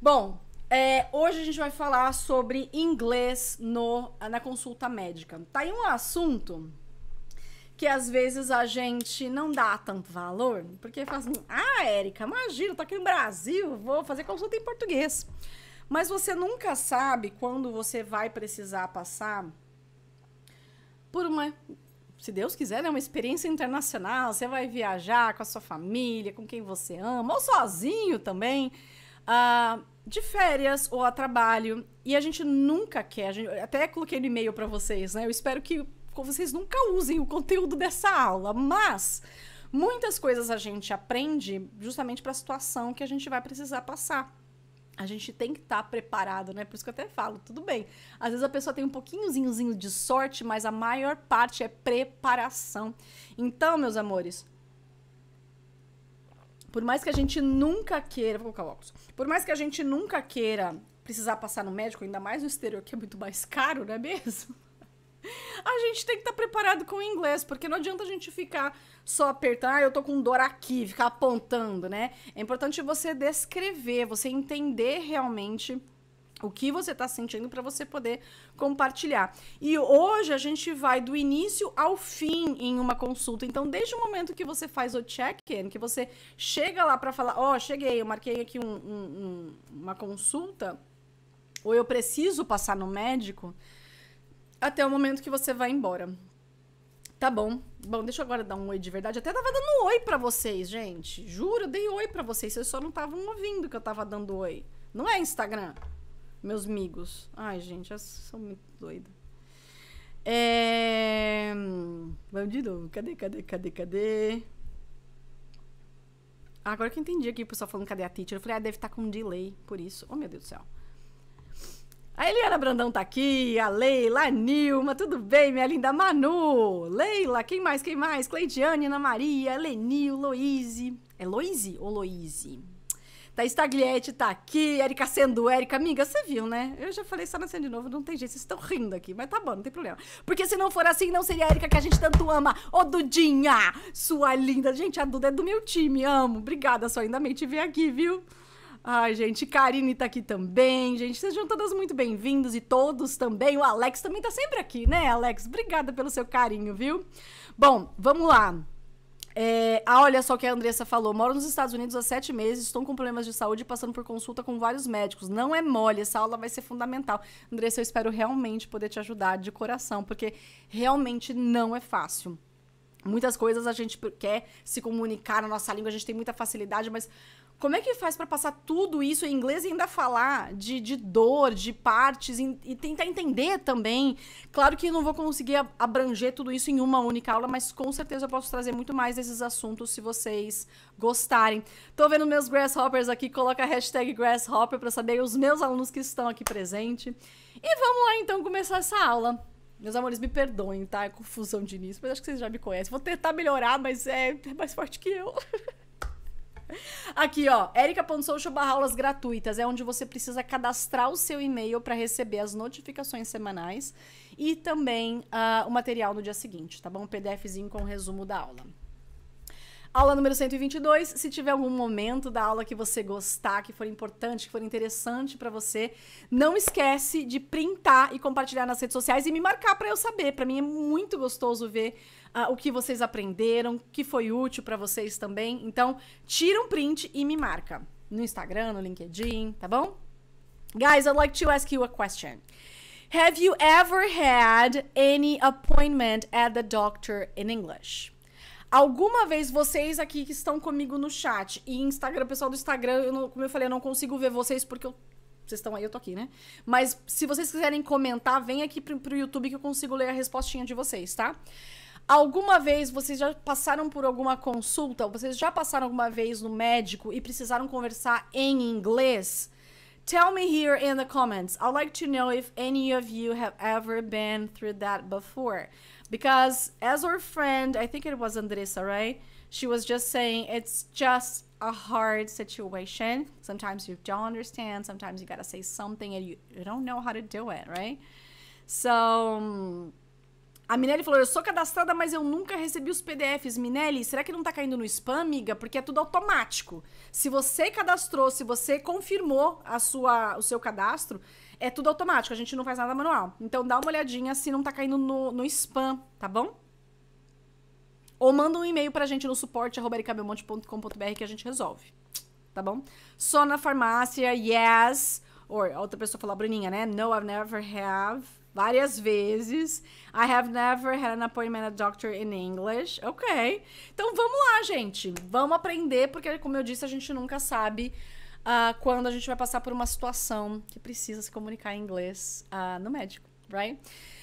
Bom, é, hoje a gente vai falar sobre inglês no, na consulta médica. Tá aí um assunto que às vezes a gente não dá tanto valor, porque faz assim, ah, Érica, imagina, tô aqui no Brasil, vou fazer consulta em português. Mas você nunca sabe quando você vai precisar passar por uma, se Deus quiser, né, uma experiência internacional. Você vai viajar com a sua família, com quem você ama, ou sozinho também uh, de férias ou a trabalho. E a gente nunca quer. Gente, até coloquei no e-mail para vocês, né? Eu espero que vocês nunca usem o conteúdo dessa aula, mas muitas coisas a gente aprende justamente para a situação que a gente vai precisar passar. A gente tem que estar tá preparado, né? Por isso que eu até falo, tudo bem. Às vezes a pessoa tem um pouquinhozinho de sorte, mas a maior parte é preparação. Então, meus amores, por mais que a gente nunca queira, vou colocar o óculos. Por mais que a gente nunca queira precisar passar no médico, ainda mais no exterior, que é muito mais caro, não é mesmo? A gente tem que estar tá preparado com o inglês, porque não adianta a gente ficar só apertando, ah, eu tô com dor aqui, ficar apontando, né? É importante você descrever, você entender realmente o que você está sentindo para você poder compartilhar. E hoje a gente vai do início ao fim em uma consulta. Então, desde o momento que você faz o check-in, que você chega lá para falar, ó, oh, cheguei, eu marquei aqui um, um, um, uma consulta, ou eu preciso passar no médico, até o momento que você vai embora. Tá bom. Bom, deixa eu agora dar um oi de verdade. até tava dando oi para vocês, gente. Juro, eu dei oi para vocês. Vocês só não estavam ouvindo que eu tava dando oi. Não é Instagram. Meus amigos. Ai, gente, elas são muito doidas. É... Vamos de novo. Cadê, cadê, cadê, cadê? agora que eu entendi aqui o pessoal falando cadê a teacher. Eu falei, ah, deve estar tá com um delay por isso. Oh, meu Deus do céu. A Eliana Brandão tá aqui, a Leila, a Nilma, tudo bem, minha linda Manu, Leila, quem mais, quem mais? Cleidiane, Ana Maria, Lenil, Loise. É Loise ou Loise? Thaís tá, Taglietti tá aqui, Erika Sendo, Erika, amiga, você viu, né? Eu já falei está nascendo de novo, não tem jeito, vocês estão rindo aqui, mas tá bom, não tem problema. Porque se não for assim, não seria a Erika que a gente tanto ama. Ô, Dudinha, sua linda. Gente, a Duda é do meu time, amo. Obrigada, só ainda bem te ver aqui, viu? Ai, gente, Karine tá aqui também, gente. Sejam todas muito bem-vindos e todos também. O Alex também tá sempre aqui, né, Alex? Obrigada pelo seu carinho, viu? Bom, vamos lá. É, ah, olha só o que a Andressa falou. Moro nos Estados Unidos há sete meses, estou com problemas de saúde passando por consulta com vários médicos. Não é mole, essa aula vai ser fundamental. Andressa, eu espero realmente poder te ajudar de coração, porque realmente não é fácil. Muitas coisas a gente quer se comunicar na nossa língua, a gente tem muita facilidade, mas como é que faz para passar tudo isso em inglês e ainda falar de, de dor, de partes em, e tentar entender também? Claro que não vou conseguir abranger tudo isso em uma única aula, mas com certeza eu posso trazer muito mais desses assuntos se vocês gostarem. Tô vendo meus grasshoppers aqui, coloca a hashtag grasshopper para saber os meus alunos que estão aqui presente. E vamos lá então começar essa aula. Meus amores, me perdoem, tá? É confusão de início, mas acho que vocês já me conhecem. Vou tentar melhorar, mas é, é mais forte que eu. Aqui, ó, erica.social barra aulas gratuitas, é onde você precisa cadastrar o seu e-mail para receber as notificações semanais e também uh, o material no dia seguinte, tá bom? Um PDFzinho com o resumo da aula. Aula número 122. Se tiver algum momento da aula que você gostar, que for importante, que for interessante para você, não esquece de printar e compartilhar nas redes sociais e me marcar para eu saber. Para mim é muito gostoso ver uh, o que vocês aprenderam, que foi útil para vocês também. Então, tira um print e me marca no Instagram, no LinkedIn, tá bom? Guys, I'd like to ask you a question. Have you ever had any appointment at the doctor in English? Alguma vez vocês aqui que estão comigo no chat e Instagram, pessoal do Instagram, eu não, como eu falei, eu não consigo ver vocês porque eu, vocês estão aí, eu tô aqui, né? Mas se vocês quiserem comentar, vem aqui pro, pro YouTube que eu consigo ler a respostinha de vocês, tá? Alguma vez vocês já passaram por alguma consulta? Vocês já passaram alguma vez no médico e precisaram conversar em inglês? Tell me here in the comments. I'd like to know if any of you have ever been through that before. Because as our friend, I think it was Andressa, right? She was just saying it's just a hard situation. Sometimes you don't understand, sometimes you got to say something and you, you don't know how to do it, right? So a Minelli falou: Eu sou cadastrada, mas eu nunca recebi os PDFs. Minelli, será que não tá caindo no spam, amiga? Porque é tudo automático. Se você cadastrou, se você confirmou a sua, o seu cadastro, é tudo automático. A gente não faz nada manual. Então dá uma olhadinha se não tá caindo no, no spam, tá bom? Ou manda um e-mail pra gente no suporte.com.br que a gente resolve. Tá bom? Só na farmácia, yes. Ou outra pessoa falou, Bruninha, né? No, I've never have várias vezes. I have never had an appointment at doctor in English. Ok. Então vamos lá, gente. Vamos aprender, porque, como eu disse, a gente nunca sabe uh, quando a gente vai passar por uma situação que precisa se comunicar em inglês uh, no médico, right?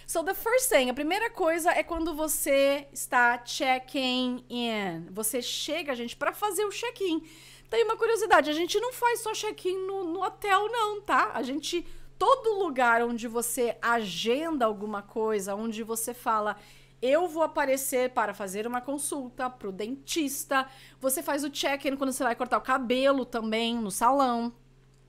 So the first thing, a primeira coisa é quando você está checking in. Você chega, gente, para fazer o check-in. Tem uma curiosidade, a gente não faz só check-in no, no hotel, não, tá? A gente todo lugar onde você agenda alguma coisa, onde você fala, eu vou aparecer para fazer uma consulta para o dentista, você faz o check-in quando você vai cortar o cabelo também no salão.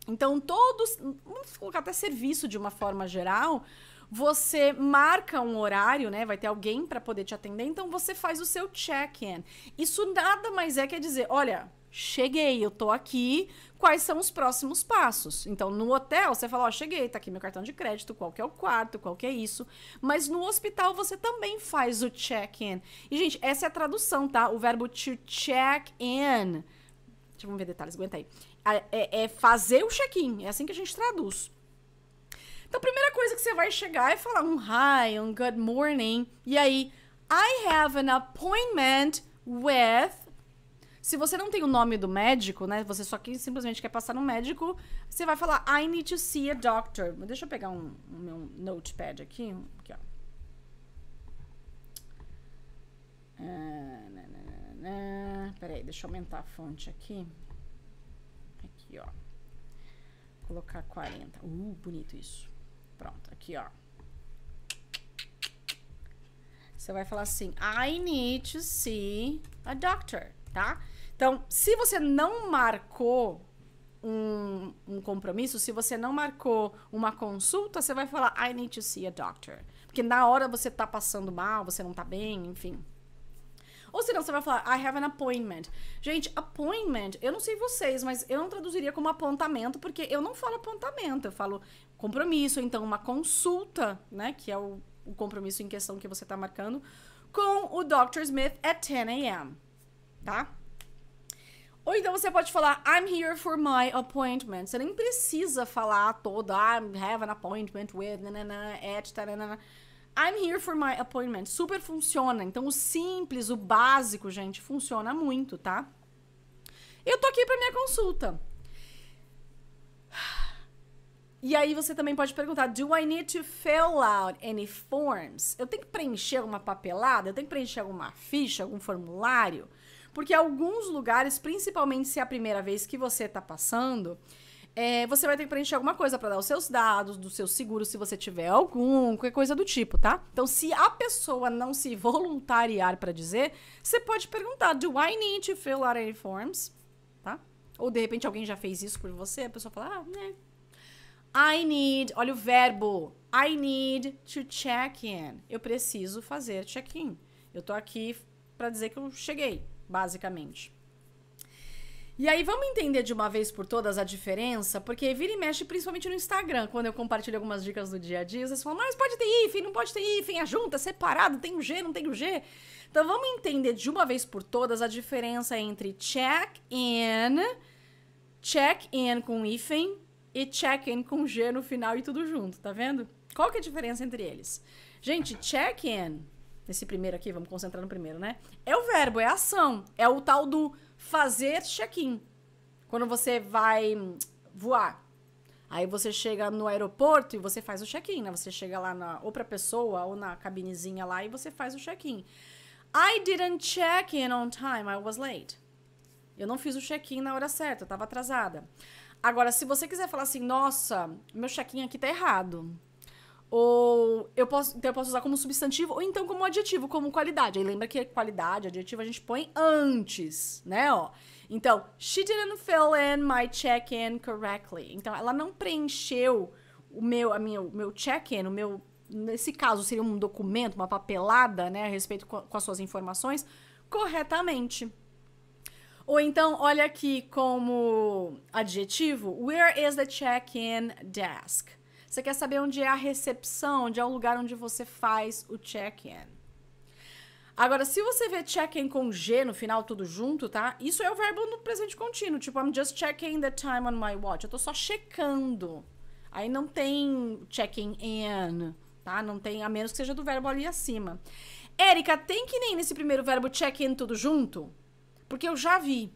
Então, todos, vamos colocar até serviço de uma forma geral, você marca um horário, né? Vai ter alguém para poder te atender, então você faz o seu check-in. Isso nada mais é quer dizer, olha, cheguei, eu tô aqui, quais são os próximos passos? Então, no hotel, você fala, ó, oh, cheguei, tá aqui meu cartão de crédito, qual que é o quarto, qual que é isso. Mas no hospital, você também faz o check-in. E, gente, essa é a tradução, tá? O verbo to check in. Deixa eu ver detalhes, aguenta aí. É, é fazer o check-in, é assim que a gente traduz. Então, a primeira coisa que você vai chegar é falar um hi, um good morning, e aí, I have an appointment with se você não tem o nome do médico, né? Você só que simplesmente quer passar no médico, você vai falar I need to see a doctor. Deixa eu pegar um, um meu notepad aqui. Aqui, ó. Ah, né, né, né, Peraí, deixa eu aumentar a fonte aqui. Aqui, ó. colocar 40. Uh, bonito isso. Pronto, aqui, ó. Você vai falar assim: I need to see a doctor, tá? Então, se você não marcou um, um, compromisso, se você não marcou uma consulta, você vai falar I need to see a doctor. Porque na hora você tá passando mal, você não tá bem, enfim. Ou senão você vai falar I have an appointment. Gente, appointment, eu não sei vocês, mas eu não traduziria como apontamento, porque eu não falo apontamento, eu falo compromisso, então uma consulta, né, que é o, o compromisso em questão que você tá marcando, com o Dr. Smith at é 10 a.m., tá? Ou então você pode falar, I'm here for my appointment. Você nem precisa falar toda, ah, I have an appointment with, nanana, et, taranana. I'm here for my appointment. Super funciona. Então, o simples, o básico, gente, funciona muito, tá? Eu tô aqui pra minha consulta. E aí você também pode perguntar: Do I need to fill out any forms? Eu tenho que preencher alguma papelada? Eu tenho que preencher alguma ficha, algum formulário? Porque alguns lugares, principalmente se é a primeira vez que você está passando, é, você vai ter que preencher alguma coisa para dar os seus dados, do seu seguro, se você tiver algum, qualquer coisa do tipo, tá? Então, se a pessoa não se voluntariar para dizer, você pode perguntar: Do I need to fill out any forms? Tá? Ou de repente alguém já fez isso por você, a pessoa fala: Ah, né? I need, olha o verbo. I need to check in. Eu preciso fazer check-in. Eu tô aqui para dizer que eu cheguei basicamente. E aí vamos entender de uma vez por todas a diferença, porque vira e mexe principalmente no Instagram, quando eu compartilho algumas dicas do dia a dia, vocês falam, mas pode ter hífen, não pode ter hífen, é junta, é separado, tem o um G, não tem o um G. Então vamos entender de uma vez por todas a diferença entre check-in, check-in com hífen e check-in com G no final e tudo junto, tá vendo? Qual que é a diferença entre eles? Gente, check-in nesse primeiro aqui, vamos concentrar no primeiro, né? É o verbo, é a ação. É o tal do fazer check-in. Quando você vai hum, voar. Aí você chega no aeroporto e você faz o check-in, né? Você chega lá na outra pessoa ou na cabinezinha lá e você faz o check-in. I didn't check in on time, I was late. Eu não fiz o check-in na hora certa, eu tava atrasada. Agora, se você quiser falar assim, nossa, meu check-in aqui tá errado. Ou eu posso, então eu posso usar como substantivo ou então como adjetivo, como qualidade. Aí lembra que qualidade, adjetivo a gente põe antes, né, ó. Então, she didn't fill in my check-in correctly. Então, ela não preencheu o meu, a minha, o meu check-in, o meu, nesse caso seria um documento, uma papelada, né, a respeito com, com as suas informações corretamente. Ou então, olha aqui como adjetivo, where is the check-in desk? Você quer saber onde é a recepção, onde é o lugar onde você faz o check-in. Agora, se você vê check-in com G no final, tudo junto, tá? Isso é o verbo no presente contínuo. Tipo, I'm just checking the time on my watch. Eu tô só checando. Aí não tem checking in, tá? Não tem, a menos que seja do verbo ali acima. Érica, tem que nem nesse primeiro verbo check-in tudo junto? Porque eu já vi.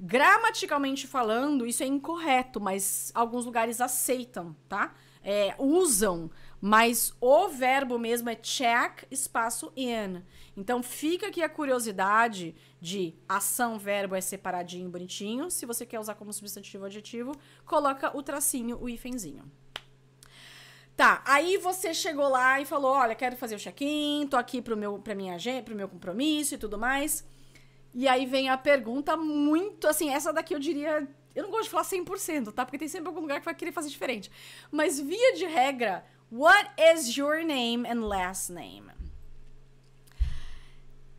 Gramaticalmente falando, isso é incorreto, mas alguns lugares aceitam, tá? é, usam, mas o verbo mesmo é check espaço in. Então fica aqui a curiosidade de ação, verbo é separadinho, bonitinho. Se você quer usar como substantivo adjetivo, coloca o tracinho, o hífenzinho. Tá, aí você chegou lá e falou: olha, quero fazer o check-in, tô aqui pro meu, pra minha agenda, pro meu compromisso e tudo mais. E aí vem a pergunta muito assim, essa daqui eu diria eu não gosto de falar 100%, tá? Porque tem sempre algum lugar que vai querer fazer diferente. Mas via de regra, what is your name and last name?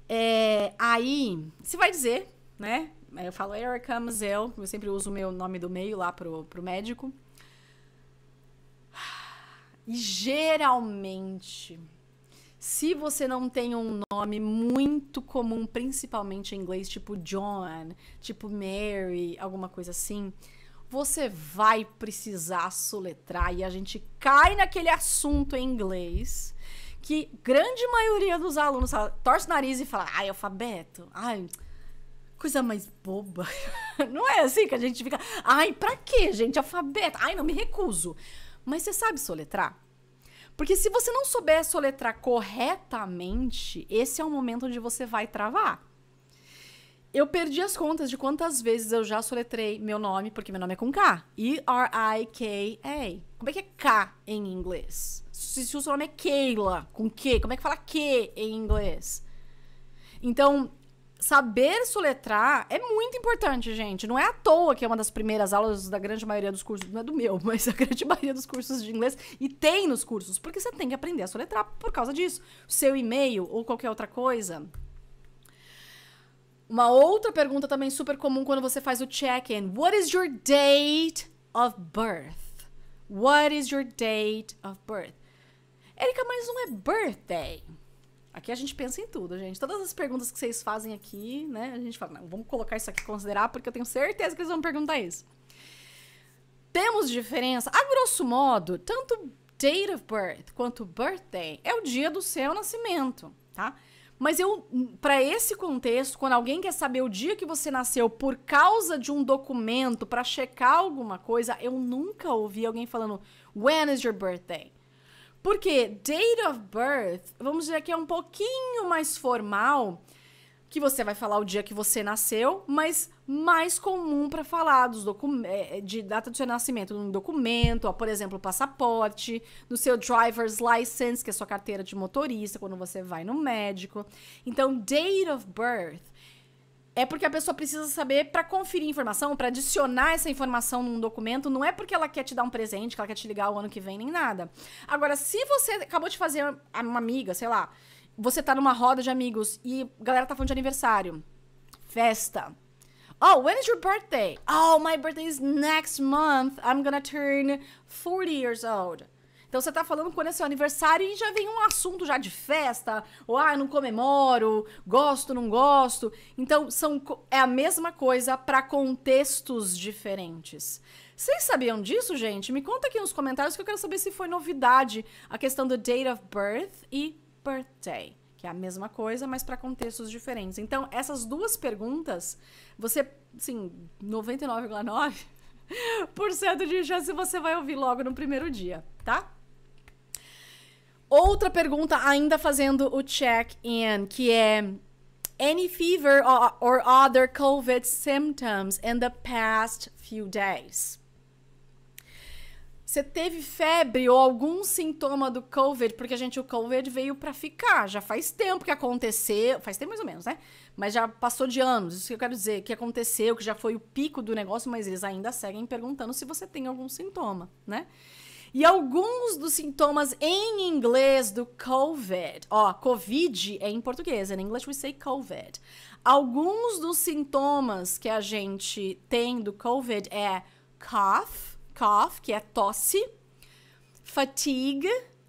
É, aí, você vai dizer, né? Eu falo Erica Mazel, eu sempre uso o meu nome do meio lá pro, pro médico. E geralmente, se você não tem um nome muito comum, principalmente em inglês, tipo John, tipo Mary, alguma coisa assim, você vai precisar soletrar e a gente cai naquele assunto em inglês que grande maioria dos alunos fala, torce o nariz e fala, ai, alfabeto, ai, coisa mais boba. não é assim que a gente fica, ai, pra que, gente, alfabeto? Ai, não me recuso. Mas você sabe soletrar? Porque se você não souber soletrar corretamente, esse é o momento onde você vai travar. Eu perdi as contas de quantas vezes eu já soletrei meu nome, porque meu nome é com K. E-R-I-K-A. Como é que é K em inglês? Se, se o seu nome é Keila, com Q, como é que fala Q em inglês? Então, saber soletrar é muito importante, gente. Não é à toa que é uma das primeiras aulas da grande maioria dos cursos, não é do meu, mas a grande maioria dos cursos de inglês, e tem nos cursos, porque você tem que aprender a soletrar por causa disso. Seu e-mail ou qualquer outra coisa. Uma outra pergunta também super comum quando você faz o check-in: What is your date of birth? What is your date of birth? Erika, mas não é birthday. Aqui a gente pensa em tudo, gente. Todas as perguntas que vocês fazem aqui, né? A gente fala, não, vamos colocar isso aqui considerar, porque eu tenho certeza que eles vão perguntar isso. Temos diferença. A grosso modo, tanto date of birth quanto birthday é o dia do seu nascimento, tá? Mas eu, para esse contexto, quando alguém quer saber o dia que você nasceu por causa de um documento para checar alguma coisa, eu nunca ouvi alguém falando When is your birthday? Porque date of birth, vamos dizer que é um pouquinho mais formal, que você vai falar o dia que você nasceu, mas mais comum para falar dos é, é, de data do seu nascimento num documento, ó, por exemplo, passaporte, no seu driver's license, que é sua carteira de motorista, quando você vai no médico. Então, date of birth é porque a pessoa precisa saber para conferir informação, para adicionar essa informação num documento, não é porque ela quer te dar um presente, que ela quer te ligar o ano que vem, nem nada. Agora, se você acabou de fazer uma amiga, sei lá, você tá numa roda de amigos e a galera tá falando de aniversário, festa. Oh, when is your birthday? Oh, my birthday is next month. I'm gonna turn 40 years old. Então você tá falando quando é seu aniversário e já vem um assunto já de festa, ou ah, não comemoro, gosto, não gosto. Então são é a mesma coisa para contextos diferentes. Vocês sabiam disso, gente? Me conta aqui nos comentários que eu quero saber se foi novidade a questão do date of birth e birthday, que é a mesma coisa, mas para contextos diferentes. Então, essas duas perguntas, você, assim, 99,9% de chance você vai ouvir logo no primeiro dia, tá? Outra pergunta, ainda fazendo o check-in, que é. Any fever or, or other COVID symptoms in the past few days? Você teve febre ou algum sintoma do COVID? Porque, a gente, o COVID veio para ficar. Já faz tempo que aconteceu. Faz tempo mais ou menos, né? Mas já passou de anos. Isso que eu quero dizer. Que aconteceu, que já foi o pico do negócio, mas eles ainda seguem perguntando se você tem algum sintoma, né? e alguns dos sintomas em inglês do COVID. Ó, COVID é em português, in English we say COVID. Alguns dos sintomas que a gente tem do COVID é cough, cough, que é tosse, fatigue,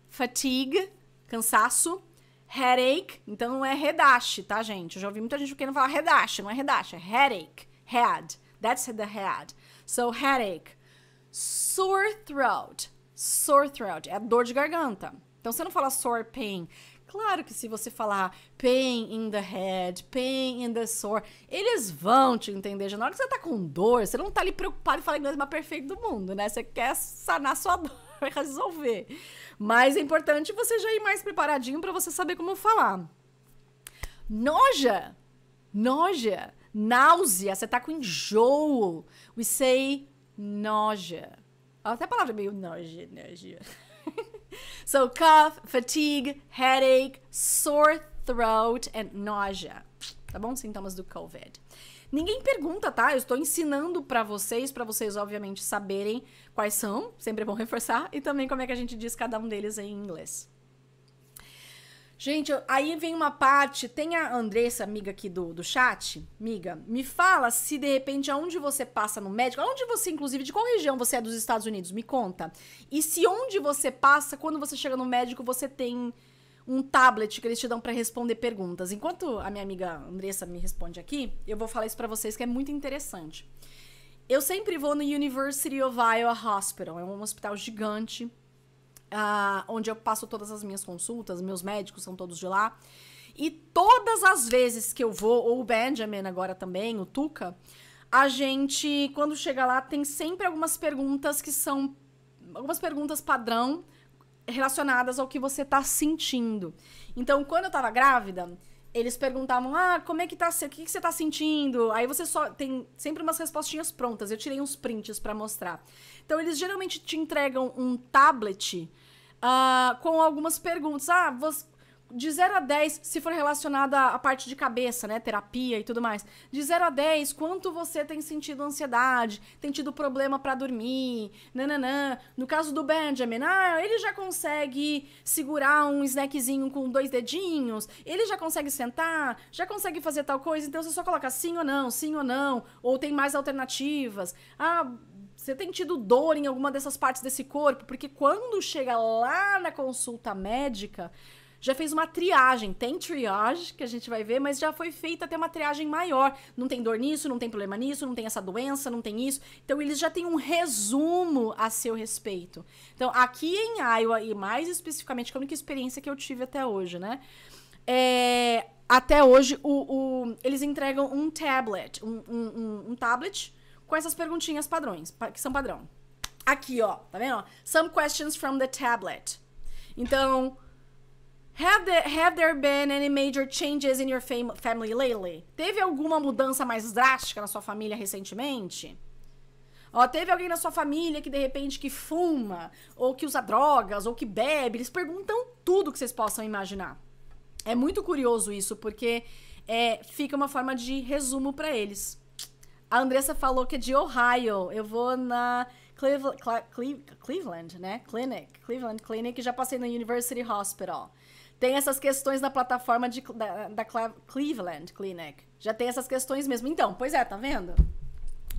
fatigue, cansaço, headache, então não é redache, tá, gente? Eu já ouvi muita gente querendo falar redache, não é redache, é headache, head, that's the head. So, headache, sore throat, sore throat, é dor de garganta. Então você não fala sore pain. Claro que se você falar pain in the head, pain in the sore, eles vão te entender. Já na hora que você tá com dor, você não tá ali preocupado em falar inglês é mais perfeito do mundo, né? Você quer sanar sua dor, resolver. Mas é importante você já ir mais preparadinho para você saber como falar. Noja, noja, náusea, você tá com enjoo. We say noja. Até a palavra é meio nojo, nojo. so, cough, fatigue, headache, sore throat and nausea. Tá bom? Sintomas do COVID. Ninguém pergunta, tá? Eu estou ensinando para vocês, para vocês obviamente saberem quais são, sempre é bom reforçar, e também como é que a gente diz cada um deles em inglês. Gente, aí vem uma parte. Tem a Andressa, amiga aqui do, do chat, amiga, me fala se de repente aonde você passa no médico, aonde você, inclusive, de qual região você é dos Estados Unidos, me conta. E se onde você passa, quando você chega no médico, você tem um tablet que eles te dão para responder perguntas. Enquanto a minha amiga Andressa me responde aqui, eu vou falar isso para vocês que é muito interessante. Eu sempre vou no University of Iowa Hospital, é um hospital gigante ah, onde eu passo todas as minhas consultas, meus médicos são todos de lá. E todas as vezes que eu vou, ou o Benjamin agora também, o Tuca, a gente, quando chega lá, tem sempre algumas perguntas que são. Algumas perguntas padrão relacionadas ao que você tá sentindo. Então, quando eu tava grávida, eles perguntavam: "Ah, como é que tá, o que, que você tá sentindo?". Aí você só tem sempre umas respostinhas prontas. Eu tirei uns prints para mostrar. Então, eles geralmente te entregam um tablet uh, com algumas perguntas. Ah, você, de 0 a 10, se for relacionada à parte de cabeça, né, terapia e tudo mais. De 0 a 10, quanto você tem sentido ansiedade, tem tido problema para dormir, nananã. No caso do Benjamin, ah, ele já consegue segurar um snackzinho com dois dedinhos, ele já consegue sentar, já consegue fazer tal coisa, então você só coloca sim ou não, sim ou não, ou tem mais alternativas. Ah, você tem tido dor em alguma dessas partes desse corpo, porque quando chega lá na consulta médica, já fez uma triagem. Tem triage, que a gente vai ver, mas já foi feita até uma triagem maior. Não tem dor nisso, não tem problema nisso, não tem essa doença, não tem isso. Então, eles já têm um resumo a seu respeito. Então, aqui em Iowa, e mais especificamente, que é a única experiência que eu tive até hoje, né? É, até hoje, o, o, eles entregam um tablet, um, um, um, um tablet com essas perguntinhas padrões, que são padrão. Aqui, ó, tá vendo? Some questions from the tablet. Então, Have, the, have there been any major changes in your fam family lately? Teve alguma mudança mais drástica na sua família recentemente? Ó, teve alguém na sua família que de repente que fuma, ou que usa drogas, ou que bebe? Eles perguntam tudo que vocês possam imaginar. É muito curioso isso, porque é, fica uma forma de resumo para eles. A Andressa falou que é de Ohio. Eu vou na Cleve Cleveland, né? Clinic. Cleveland Clinic e já passei na University Hospital. Tem essas questões na plataforma de, da, da Cleveland Clinic. Já tem essas questões mesmo. Então, pois é, tá vendo?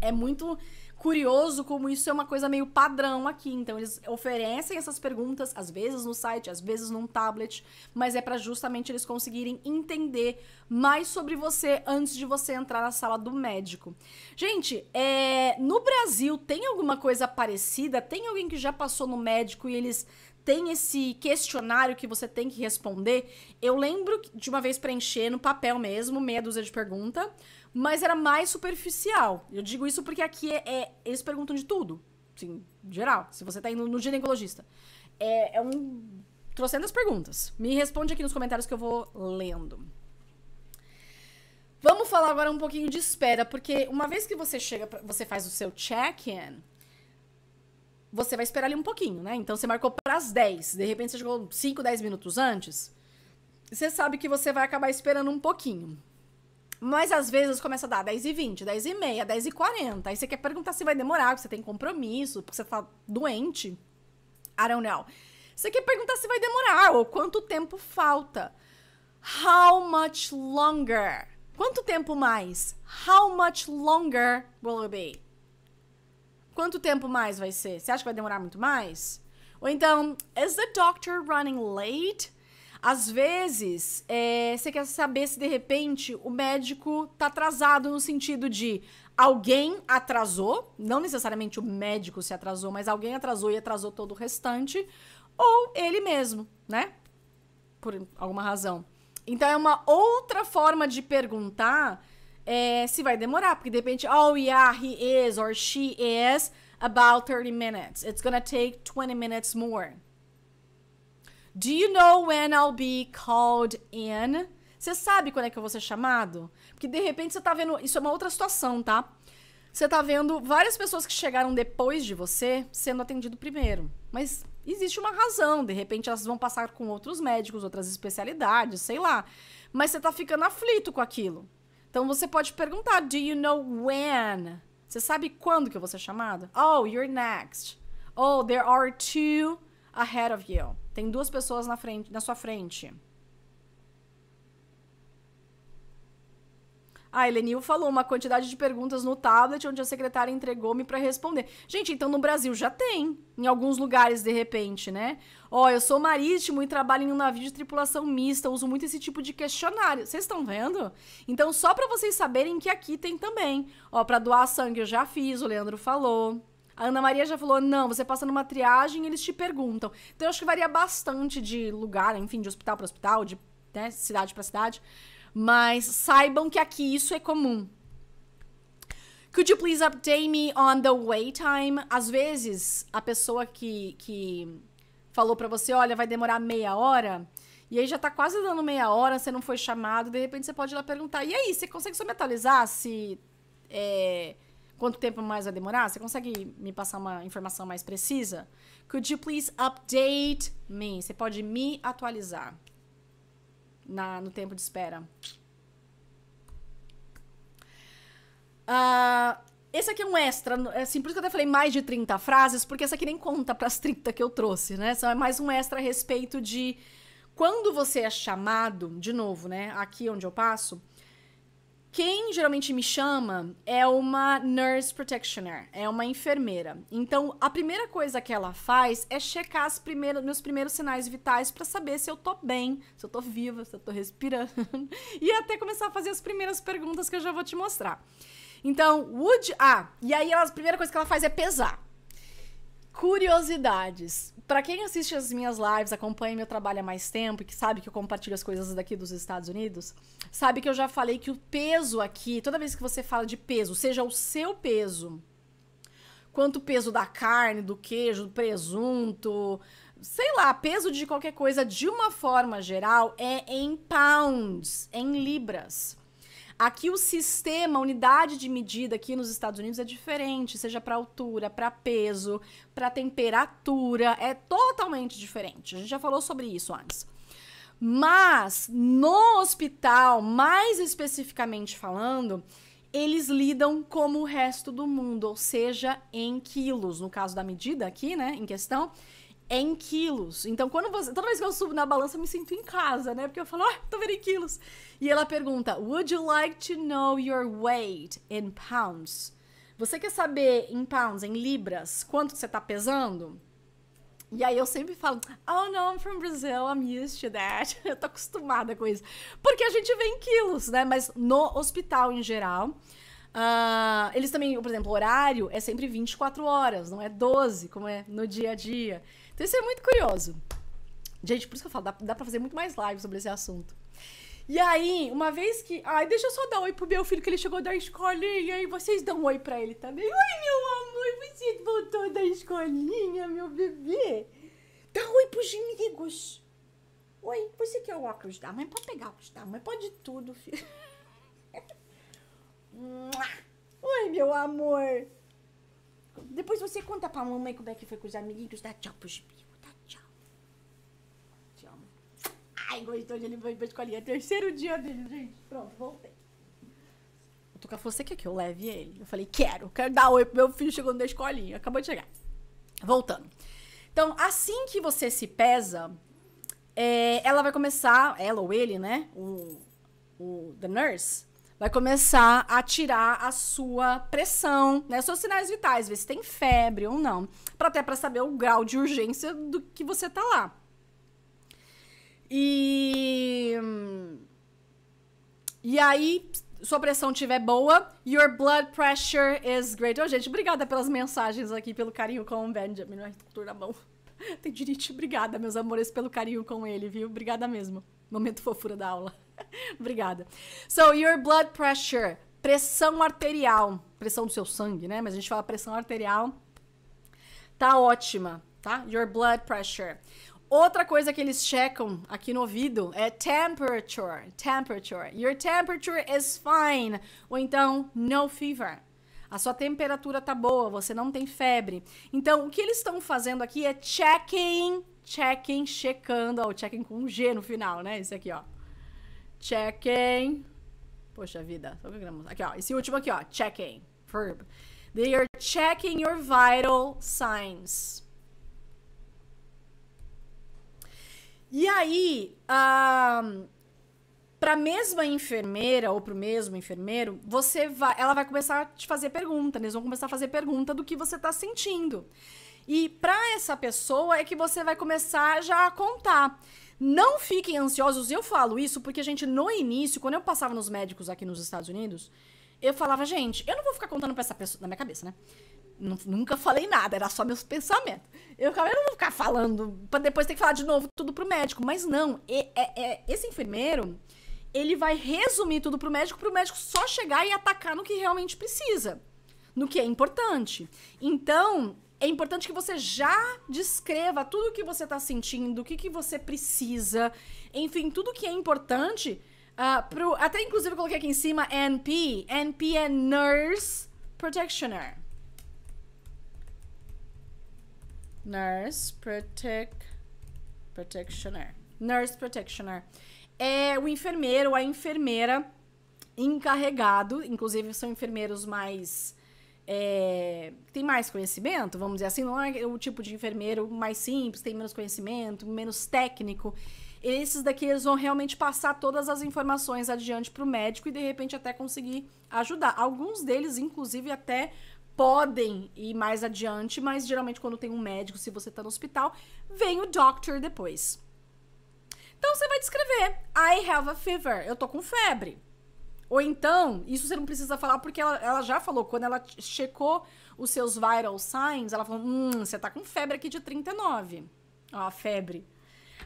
É muito curioso como isso é uma coisa meio padrão aqui. Então, eles oferecem essas perguntas, às vezes no site, às vezes num tablet, mas é para justamente eles conseguirem entender mais sobre você antes de você entrar na sala do médico. Gente, é, no Brasil tem alguma coisa parecida? Tem alguém que já passou no médico e eles tem esse questionário que você tem que responder. Eu lembro de uma vez preencher no papel mesmo, meia dúzia de pergunta, mas era mais superficial. Eu digo isso porque aqui é, é eles perguntam de tudo, assim, geral, se você está indo no ginecologista. É, é um. as perguntas. Me responde aqui nos comentários que eu vou lendo. Vamos falar agora um pouquinho de espera, porque uma vez que você chega, pra, você faz o seu check-in, você vai esperar ali um pouquinho, né? Então você marcou para as 10, de repente você chegou 5, 10 minutos antes, você sabe que você vai acabar esperando um pouquinho. Mas às vezes começa a dar 10 e 20, 10 e meia, 10 e 40. Aí você quer perguntar se vai demorar, porque você tem compromisso, porque você tá doente. I don't know. Você quer perguntar se vai demorar ou quanto tempo falta. How much longer? Quanto tempo mais? How much longer will it be? Quanto tempo mais vai ser? Você acha que vai demorar muito mais? Ou então, is the doctor running late? Às vezes, é, você quer saber se de repente o médico tá atrasado no sentido de alguém atrasou, não necessariamente o médico se atrasou, mas alguém atrasou e atrasou todo o restante, ou ele mesmo, né? Por alguma razão. Então é uma outra forma de perguntar é, se vai demorar, porque de repente, oh yeah, he is or she is about 30 minutes. It's gonna take 20 minutes more. Do you know when I'll be called in? Você sabe quando é que eu vou ser chamado? Porque de repente você tá vendo. Isso é uma outra situação, tá? Você tá vendo várias pessoas que chegaram depois de você sendo atendido primeiro. Mas existe uma razão. De repente elas vão passar com outros médicos, outras especialidades, sei lá. Mas você tá ficando aflito com aquilo. Então você pode perguntar: Do you know when? Você sabe quando que eu vou ser chamado? Oh, you're next. Oh, there are two ahead of you. Tem duas pessoas na frente, na sua frente. A Elenil falou uma quantidade de perguntas no tablet onde a secretária entregou-me para responder. Gente, então no Brasil já tem, em alguns lugares de repente, né? Ó, oh, eu sou marítimo e trabalho em um navio de tripulação mista, uso muito esse tipo de questionário. Vocês estão vendo? Então só para vocês saberem que aqui tem também. Ó, oh, para doar sangue eu já fiz, o Leandro falou. A Ana Maria já falou: não, você passa numa triagem e eles te perguntam. Então eu acho que varia bastante de lugar, enfim, de hospital para hospital, de né, cidade para cidade mas saibam que aqui isso é comum. Could you please update me on the wait time? Às vezes, a pessoa que, que falou para você, olha, vai demorar meia hora, e aí já tá quase dando meia hora, você não foi chamado, de repente você pode ir lá perguntar, e aí, você consegue só me atualizar se... É, quanto tempo mais vai demorar? Você consegue me passar uma informação mais precisa? Could you please update me? Você pode me atualizar na, no tempo de espera. Uh, esse aqui é um extra, é assim, por isso que eu até falei mais de 30 frases, porque essa aqui nem conta para as 30 que eu trouxe, né? Só é mais um extra a respeito de quando você é chamado, de novo, né? Aqui onde eu passo, quem geralmente me chama é uma nurse protectioner, é uma enfermeira. Então, a primeira coisa que ela faz é checar as primeiras, meus primeiros sinais vitais para saber se eu tô bem, se eu tô viva, se eu tô respirando. e até começar a fazer as primeiras perguntas que eu já vou te mostrar. Então, would. Ah, e aí ela, a primeira coisa que ela faz é pesar. Curiosidades. Para quem assiste as minhas lives, acompanha meu trabalho há mais tempo e que sabe que eu compartilho as coisas daqui dos Estados Unidos, sabe que eu já falei que o peso aqui, toda vez que você fala de peso, seja o seu peso, quanto o peso da carne, do queijo, do presunto, sei lá, peso de qualquer coisa, de uma forma geral, é em pounds, em libras. Aqui o sistema, a unidade de medida aqui nos Estados Unidos é diferente, seja para altura, para peso, para temperatura, é totalmente diferente. A gente já falou sobre isso antes. Mas no hospital, mais especificamente falando, eles lidam como o resto do mundo, ou seja, em quilos. No caso da medida aqui, né, em questão, é em quilos. Então, quando você, toda vez que eu subo na balança, eu me sinto em casa, né? Porque eu falo, ah, tô vendo em quilos. E ela pergunta, would you like to know your weight in pounds? Você quer saber em pounds, em libras, quanto você tá pesando? E aí eu sempre falo, oh no, I'm from Brazil, I'm used to that. Eu tô acostumada com isso. Porque a gente vê em quilos, né? Mas no hospital em geral. Uh, eles também, por exemplo, o horário é sempre 24 horas, não é 12, como é no dia a dia. Então isso é muito curioso. Gente, por isso que eu falo, dá, dá pra fazer muito mais lives sobre esse assunto. E aí, uma vez que. Ai, deixa eu só dar oi pro meu filho, que ele chegou da escolinha. E vocês dão um oi pra ele também. Oi, meu amor, você voltou da escolinha, meu bebê. Dá um oi pros amigos. Oi, você quer o óculos da mãe? Pode pegar o óculos da mãe, pode tudo, filho. oi, meu amor. Depois você conta pra mamãe como é que foi com os amiguinhos. Dá tchau pros amigos. Ai, gostou de ele foi pra escolinha. Terceiro dia dele, gente. Pronto, voltei. O Tuca falou: você quer que eu leve ele? Eu falei: quero, quero dar oi pro meu filho chegando da escolinha. Acabou de chegar. Voltando. Então, assim que você se pesa, é, ela vai começar, ela ou ele, né? O, o The Nurse, vai começar a tirar a sua pressão, né, seus sinais vitais, ver se tem febre ou não, para até para saber o grau de urgência do que você tá lá. E. E aí, sua pressão estiver boa, your blood pressure is great. Oh, gente, obrigada pelas mensagens aqui, pelo carinho com o Benjamin, tô na mão. Tem direito, obrigada, meus amores, pelo carinho com ele, viu? Obrigada mesmo. Momento fofura da aula. obrigada. So, your blood pressure, pressão arterial, pressão do seu sangue, né? Mas a gente fala pressão arterial. Tá ótima, tá? Your blood pressure. Outra coisa que eles checam aqui no ouvido é temperature. Temperature. Your temperature is fine. Ou então, no fever. A sua temperatura tá boa, você não tem febre. Então, o que eles estão fazendo aqui é checking, checking, checando. Ó, o checking com um G no final, né? Esse aqui, ó. Checking. Poxa vida. Aqui, ó. Esse último aqui, ó. Checking. Verb. They are checking your vital signs. E aí, a para mesma enfermeira ou para o mesmo enfermeiro, você vai, ela vai começar a te fazer pergunta, né? eles vão começar a fazer pergunta do que você está sentindo. E para essa pessoa é que você vai começar já a contar. Não fiquem ansiosos, eu falo isso porque, gente, no início, quando eu passava nos médicos aqui nos Estados Unidos, eu falava, gente, eu não vou ficar contando pra essa pessoa, na minha cabeça, né? Nunca falei nada, era só meus pensamentos. Eu ficava, eu não vou ficar falando, pra depois ter que falar de novo tudo pro médico. Mas não, é, é, é, esse enfermeiro, ele vai resumir tudo pro médico, pro médico só chegar e atacar no que realmente precisa, no que é importante. Então, é importante que você já descreva tudo o que você tá sentindo, o que, que você precisa, enfim, tudo que é importante Uh, pro, até inclusive eu coloquei aqui em cima NP. NP é Nurse Protectioner. Nurse protect, Protectioner. Nurse Protectioner. É o enfermeiro, a enfermeira encarregado, inclusive são enfermeiros mais. É, tem mais conhecimento, vamos dizer assim, não é o tipo de enfermeiro mais simples, tem menos conhecimento, menos técnico. Esses daqui eles vão realmente passar todas as informações adiante para o médico e de repente até conseguir ajudar. Alguns deles, inclusive, até podem ir mais adiante, mas geralmente quando tem um médico, se você está no hospital, vem o doctor depois. Então você vai descrever: I have a fever. Eu tô com febre. Ou então, isso você não precisa falar porque ela, ela já falou, quando ela checou os seus viral signs, ela falou: hum, você tá com febre aqui de 39. Ó, a febre.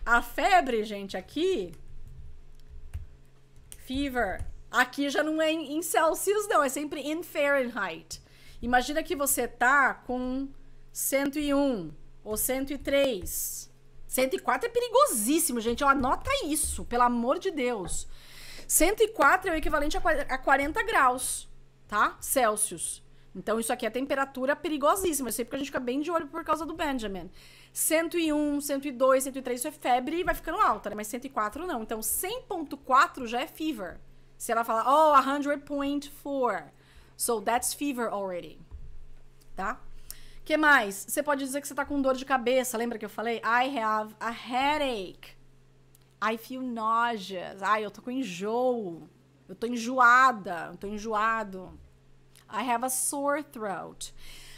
A febre, gente, aqui. Fever. Aqui já não é em Celsius, não. É sempre em Fahrenheit. Imagina que você tá com 101 ou 103. 104 é perigosíssimo, gente. Ó, anota isso, pelo amor de Deus. 104 é o equivalente a 40 graus, tá? Celsius. Então, isso aqui é temperatura perigosíssima. Eu sei porque a gente fica bem de olho por causa do Benjamin. 101, 102, 103, isso é febre e vai ficando alta, né? Mas 104 não. Então, 100.4 já é fever. Se ela falar, oh, 100.4. So, that's fever already. Tá? que mais? Você pode dizer que você tá com dor de cabeça. Lembra que eu falei? I have a headache. I feel nauseous. Ai, eu tô com enjoo. Eu tô enjoada. Eu tô enjoado. I have a sore throat.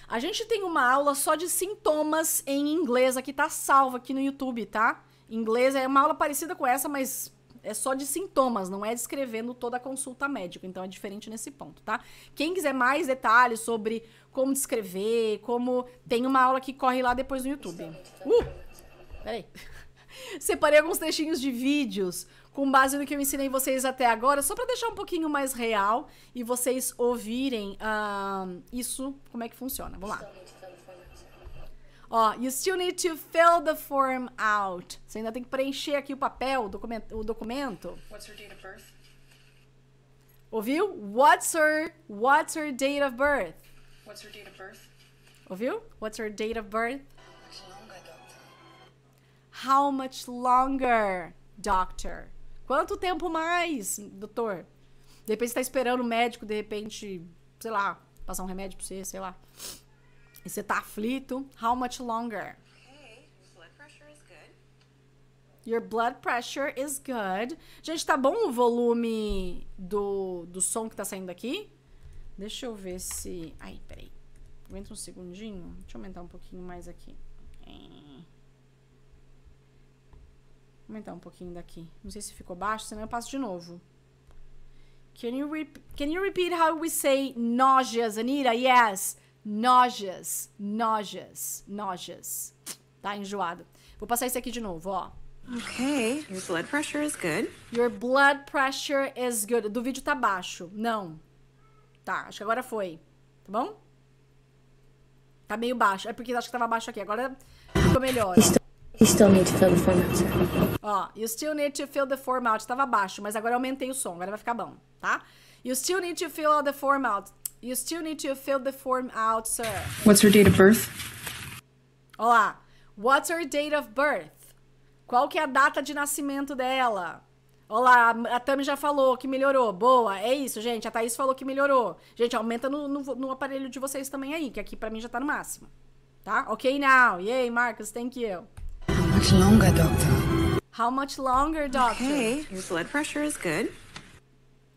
A gente tem uma aula só de sintomas em inglês aqui, tá salva aqui no YouTube, tá? Inglês é uma aula parecida com essa, mas é só de sintomas, não é descrevendo toda a consulta médica, então é diferente nesse ponto, tá? Quem quiser mais detalhes sobre como descrever, como. Tem uma aula que corre lá depois no YouTube. Uh! Peraí. Separei alguns trechinhos de vídeos com base no que eu ensinei vocês até agora, só para deixar um pouquinho mais real e vocês ouvirem uh, isso, como é que funciona. Vamos lá. Ó, you still need to fill the form out. Você ainda tem que preencher aqui o papel, o documento. O documento. What's her date of birth? Ouviu? What's her, what's her date of birth? What's her date of birth? Ouviu? What's her date of birth? How much longer, doctor? How much longer, doctor? Quanto tempo mais, doutor? De repente você tá esperando o médico, de repente, sei lá, passar um remédio pra você, sei lá. E você tá aflito. How much longer? Your blood pressure is good. Gente, tá bom o volume do, do som que tá saindo aqui? Deixa eu ver se... Ai, peraí. Aguenta um segundinho. Deixa eu aumentar um pouquinho mais aqui. Okay. Hum. Vou aumentar um pouquinho daqui. Não sei se ficou baixo, senão eu passo de novo. Can you, can you repeat how we say nauseous, Anira? Yes. Nauseous. Nauseous. Nauseous. Tá enjoado. Vou passar esse aqui de novo, ó. Okay, your blood pressure is good. Your blood pressure is good. Do vídeo tá baixo. Não. Tá, acho que agora foi. Tá bom? Tá meio baixo. É porque acho que tava baixo aqui. Agora ficou melhor. Estou... You still need to fill the form out. Ó, you still need to fill the form out. Tava baixo, mas agora eu aumentei o som. Agora vai ficar bom, tá? You still need to fill out the form out. You still need to fill the form out, sir. What's her date of birth? Olá. What's her date of birth? Qual que é a data de nascimento dela? Olá, a Tami já falou que melhorou. Boa, é isso, gente. A Thaís falou que melhorou. Gente, aumenta no, no, no aparelho de vocês também aí, que aqui para mim já tá no máximo. Tá? Ok now. Yay, Marcos, thank you much longer, Doctor? How much longer, Doctor? Okay, your blood pressure is good.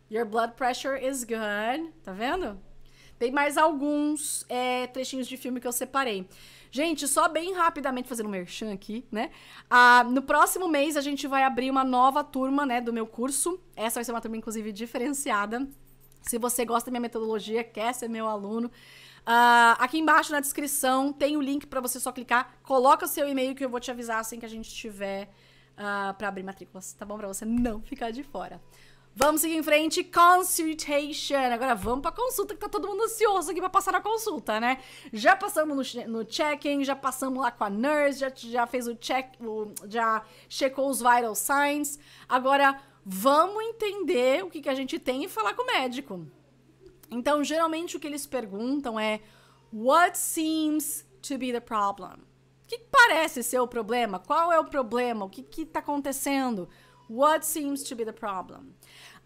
Your blood pressure is good. Tá vendo? Tem mais alguns é, trechinhos de filme que eu separei. Gente, só bem rapidamente fazendo um merchan aqui, né? Ah, no próximo mês a gente vai abrir uma nova turma, né, do meu curso. Essa vai ser uma turma, inclusive, diferenciada. Se você gosta da minha metodologia, quer ser meu aluno, Uh, aqui embaixo na descrição tem o link para você só clicar. Coloca seu e-mail que eu vou te avisar assim que a gente tiver uh, ah, para abrir matrículas, tá bom? Para você não ficar de fora. Vamos seguir em frente, consultation. Agora vamos pra consulta, que tá todo mundo ansioso aqui pra passar na consulta, né? Já passamos no, no check-in, já passamos lá com a nurse, já, já fez o check, o, já checou os vital signs. Agora, vamos entender o que, que a gente tem e falar com o médico. Então, geralmente o que eles perguntam é: What seems to be the problem? O que parece ser o problema? Qual é o problema? O que está acontecendo? What seems to be the problem?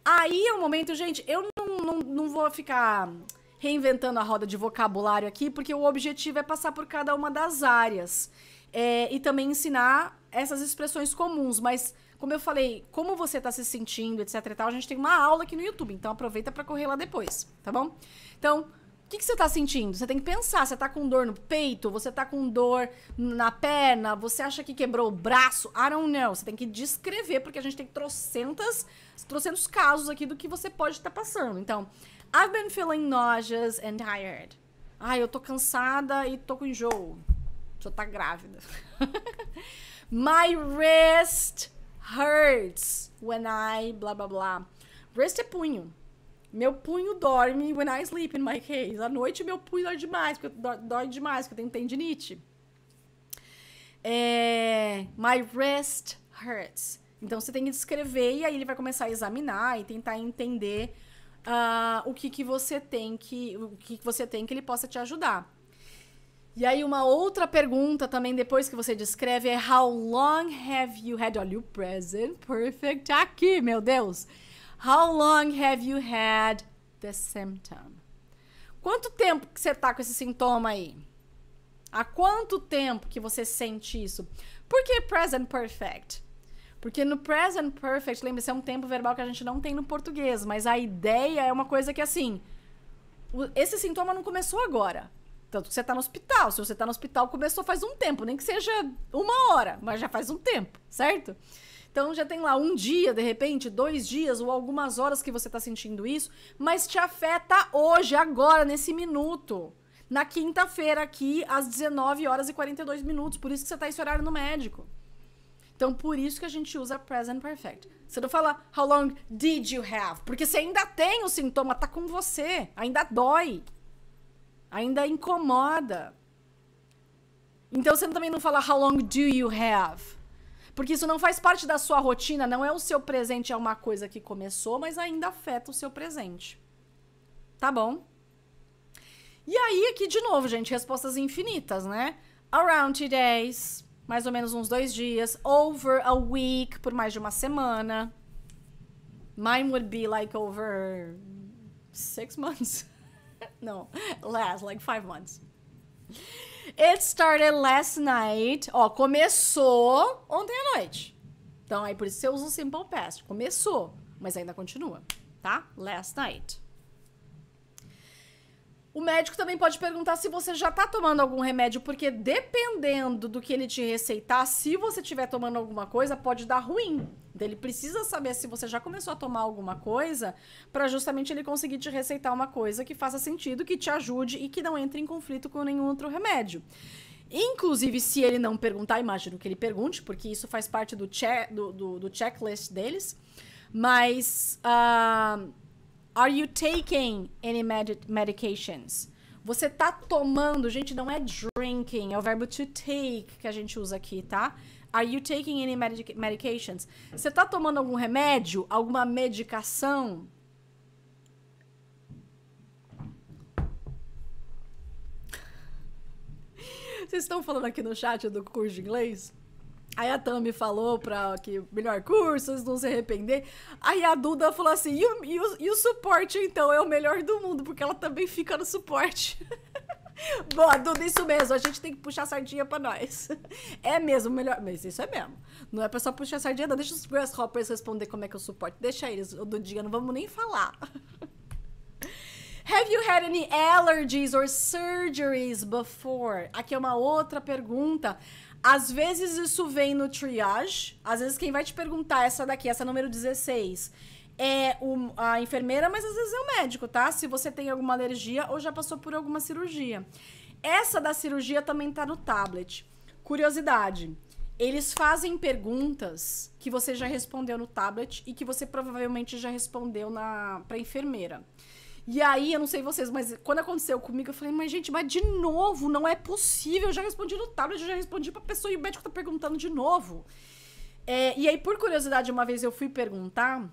Aí é o um momento, gente, eu não, não, não vou ficar reinventando a roda de vocabulário aqui, porque o objetivo é passar por cada uma das áreas é, e também ensinar essas expressões comuns, mas como eu falei, como você está se sentindo, etc e tal, a gente tem uma aula aqui no YouTube, então aproveita para correr lá depois, tá bom? Então, o que, que você está sentindo? Você tem que pensar, você está com dor no peito, você está com dor na perna, você acha que quebrou o braço? I don't know. Você tem que descrever, porque a gente tem trocentas, trocentos casos aqui do que você pode estar tá passando. Então, I've been feeling nauseous and tired. Ah, eu tô cansada e tô com enjoo. Você tá grávida. My wrist hurts when I blá blá blá. Wrist é punho. Meu punho dorme when I sleep, in my case. À noite meu punho dói demais, porque dói, dói demais, porque eu tenho tendinite. É, my wrist hurts. Então você tem que descrever e aí ele vai começar a examinar e tentar entender uh, o que, que você tem que o que, que você tem que ele possa te ajudar. E aí, uma outra pergunta também, depois que você descreve, é How long have you had... Olha o present perfect aqui, meu Deus! How long have you had the symptom? Quanto tempo que você tá com esse sintoma aí? Há quanto tempo que você sente isso? Por que present perfect? Porque no present perfect, lembre-se, é um tempo verbal que a gente não tem no português, mas a ideia é uma coisa que assim, esse sintoma não começou agora. Tanto que você tá no hospital. Se você tá no hospital, começou faz um tempo, nem que seja uma hora, mas já faz um tempo, certo? Então já tem lá um dia, de repente, dois dias ou algumas horas que você está sentindo isso, mas te afeta hoje, agora, nesse minuto. Na quinta-feira, aqui, às 19 horas e 42 minutos. Por isso que você está esse horário no médico. Então, por isso que a gente usa present perfect. Você não fala how long did you have? Porque você ainda tem o sintoma, tá com você, ainda dói ainda incomoda. Então você também não fala how long do you have? Porque isso não faz parte da sua rotina, não é o seu presente, é uma coisa que começou, mas ainda afeta o seu presente. Tá bom? E aí, aqui de novo, gente, respostas infinitas, né? Around two days, mais ou menos uns dois dias. Over a week, por mais de uma semana. Mine would be like over six months no, last, like five months. It started last night. Ó, começou ontem à noite. Então, aí por isso eu uso o simple past. Começou, mas ainda continua, tá? Last night. O médico também pode perguntar se você já está tomando algum remédio, porque dependendo do que ele te receitar, se você estiver tomando alguma coisa, pode dar ruim. Então, ele precisa saber se você já começou a tomar alguma coisa, para justamente ele conseguir te receitar uma coisa que faça sentido, que te ajude e que não entre em conflito com nenhum outro remédio. Inclusive, se ele não perguntar, imagino que ele pergunte, porque isso faz parte do, che do, do, do checklist deles. Mas. Uh Are you taking any med medications? Você tá tomando, gente, não é drinking, é o verbo to take que a gente usa aqui, tá? Are you taking any medic medications? Você tá tomando algum remédio? Alguma medicação? Vocês estão falando aqui no chat do curso de inglês? Aí a Tami falou pra que melhor cursos, não se arrepender. Aí a Duda falou assim: e o, e o, e o suporte, então, é o melhor do mundo, porque ela também fica no suporte. Boa, Duda, isso mesmo. A gente tem que puxar a sardinha pra nós. É mesmo melhor. Mas isso é mesmo. Não é pra só puxar a sardinha, não. Deixa os grasshoppers responder como é que o suporte. Deixa eles. O Dudinha, não vamos nem falar. Have you had any allergies or surgeries before? Aqui é uma outra pergunta. Às vezes isso vem no triage. Às vezes quem vai te perguntar é essa daqui, essa número 16, é o, a enfermeira, mas às vezes é o médico, tá? Se você tem alguma alergia ou já passou por alguma cirurgia. Essa da cirurgia também tá no tablet. Curiosidade. Eles fazem perguntas que você já respondeu no tablet e que você provavelmente já respondeu na para enfermeira. E aí, eu não sei vocês, mas quando aconteceu comigo, eu falei, mas gente, mas de novo, não é possível. Eu já respondi no tablet, eu já respondi pra pessoa e o médico tá perguntando de novo. É, e aí, por curiosidade, uma vez eu fui perguntar.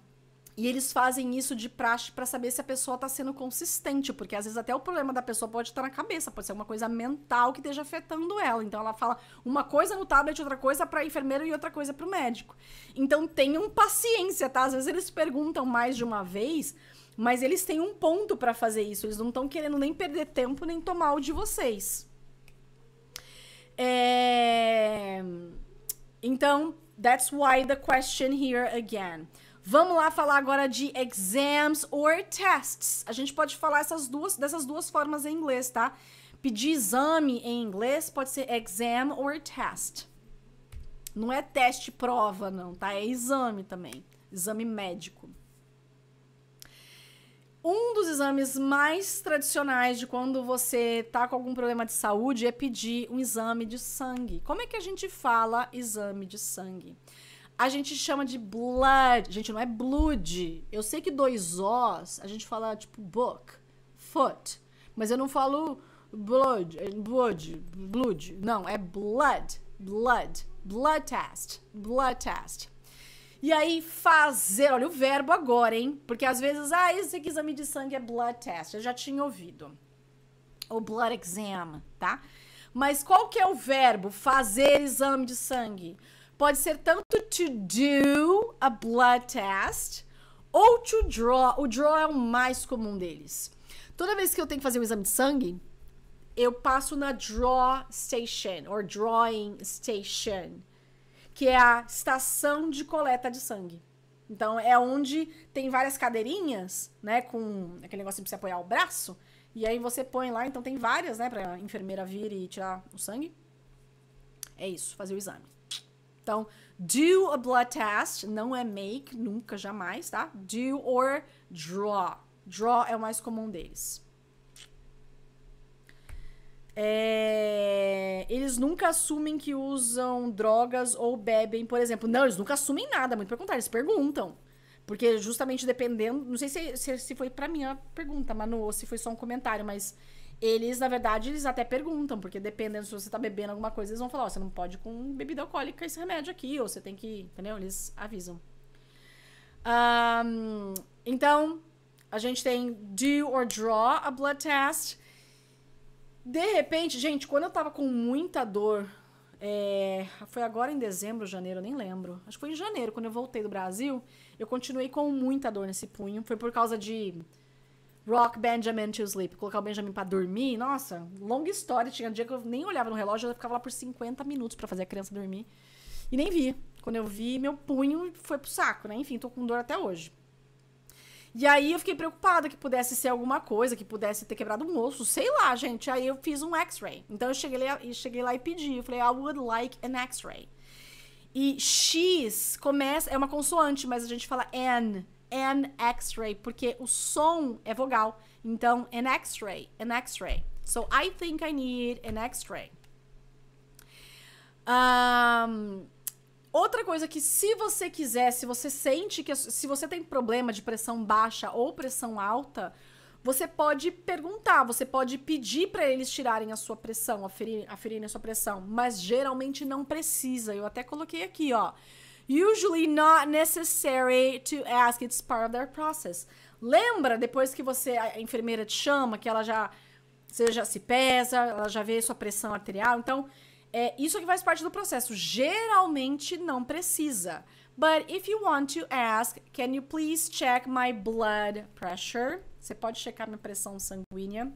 E eles fazem isso de praxe para saber se a pessoa tá sendo consistente, porque às vezes até o problema da pessoa pode estar na cabeça, pode ser uma coisa mental que esteja afetando ela. Então ela fala uma coisa no tablet, outra coisa para enfermeiro e outra coisa para o médico. Então tenham paciência, tá? Às vezes eles perguntam mais de uma vez mas eles têm um ponto para fazer isso. Eles não estão querendo nem perder tempo, nem tomar o de vocês. É... Então, that's why the question here again. Vamos lá falar agora de exams or tests. A gente pode falar essas duas, dessas duas formas em inglês, tá? Pedir exame em inglês pode ser exam or test. Não é teste prova, não, tá? É exame também. Exame médico. Um dos exames mais tradicionais de quando você tá com algum problema de saúde é pedir um exame de sangue. Como é que a gente fala exame de sangue? A gente chama de blood. Gente, não é blood. Eu sei que dois O's a gente fala tipo book, foot. Mas eu não falo blood, eh, blood, blood. Não, é blood, blood, blood test, blood test. E aí fazer, olha o verbo agora, hein? Porque às vezes, ah, esse exame de sangue é blood test, eu já tinha ouvido. Ou blood exam, tá? Mas qual que é o verbo fazer exame de sangue? Pode ser tanto to do a blood test ou to draw. O draw é o mais comum deles. Toda vez que eu tenho que fazer um exame de sangue, eu passo na draw station or drawing station que é a estação de coleta de sangue. Então é onde tem várias cadeirinhas, né, com aquele negócio pra você apoiar o braço, e aí você põe lá, então tem várias, né, pra enfermeira vir e tirar o sangue. É isso, fazer o exame. Então, do a blood test, não é make, nunca, jamais, tá? Do or draw. Draw é o mais comum deles. É... Eles nunca assumem que usam drogas ou bebem, por exemplo. Não, eles nunca assumem nada, muito pelo contrário, eles perguntam. Porque justamente dependendo, não sei se, se, se foi para mim a pergunta, Manu, ou se foi só um comentário, mas eles, na verdade, eles até perguntam, porque dependendo se você tá bebendo alguma coisa, eles vão falar, ó, oh, você não pode com bebida alcoólica esse remédio aqui, ou você tem que, entendeu? Eles avisam. Um, então, a gente tem do or draw a blood test. De repente, gente, quando eu tava com muita dor, é, foi agora em dezembro, janeiro, eu nem lembro. Acho que foi em janeiro, quando eu voltei do Brasil, eu continuei com muita dor nesse punho. Foi por causa de Rock Benjamin to Sleep. Colocar o Benjamin para dormir, nossa, longa história. Tinha um dia que eu nem olhava no relógio, eu ficava lá por 50 minutos para fazer a criança dormir. E nem vi. Quando eu vi, meu punho foi pro saco, né? Enfim, tô com dor até hoje. E aí eu fiquei preocupada que pudesse ser alguma coisa, que pudesse ter quebrado um osso, sei lá, gente. Aí eu fiz um X-ray. Então eu cheguei lá, cheguei lá e pedi, eu falei, I would like an X-ray. E X começa, é uma consoante, mas a gente fala N, an X-ray, porque o som é vogal. Então, an X-ray, an X-ray. So I think I need an X-ray. Um, Outra coisa que se você quiser, se você sente que se você tem problema de pressão baixa ou pressão alta, você pode perguntar, você pode pedir para eles tirarem a sua pressão, aferirem aferirem a sua pressão, mas geralmente não precisa. Eu até coloquei aqui, ó. Usually not necessary to ask, it's part of their process. Lembra depois que você a enfermeira te chama, que ela já seja se pesa, ela já vê sua pressão arterial, então é, isso que faz parte do processo. Geralmente não precisa. But if you want to ask, can you please check my blood pressure? Você pode checar minha pressão sanguínea.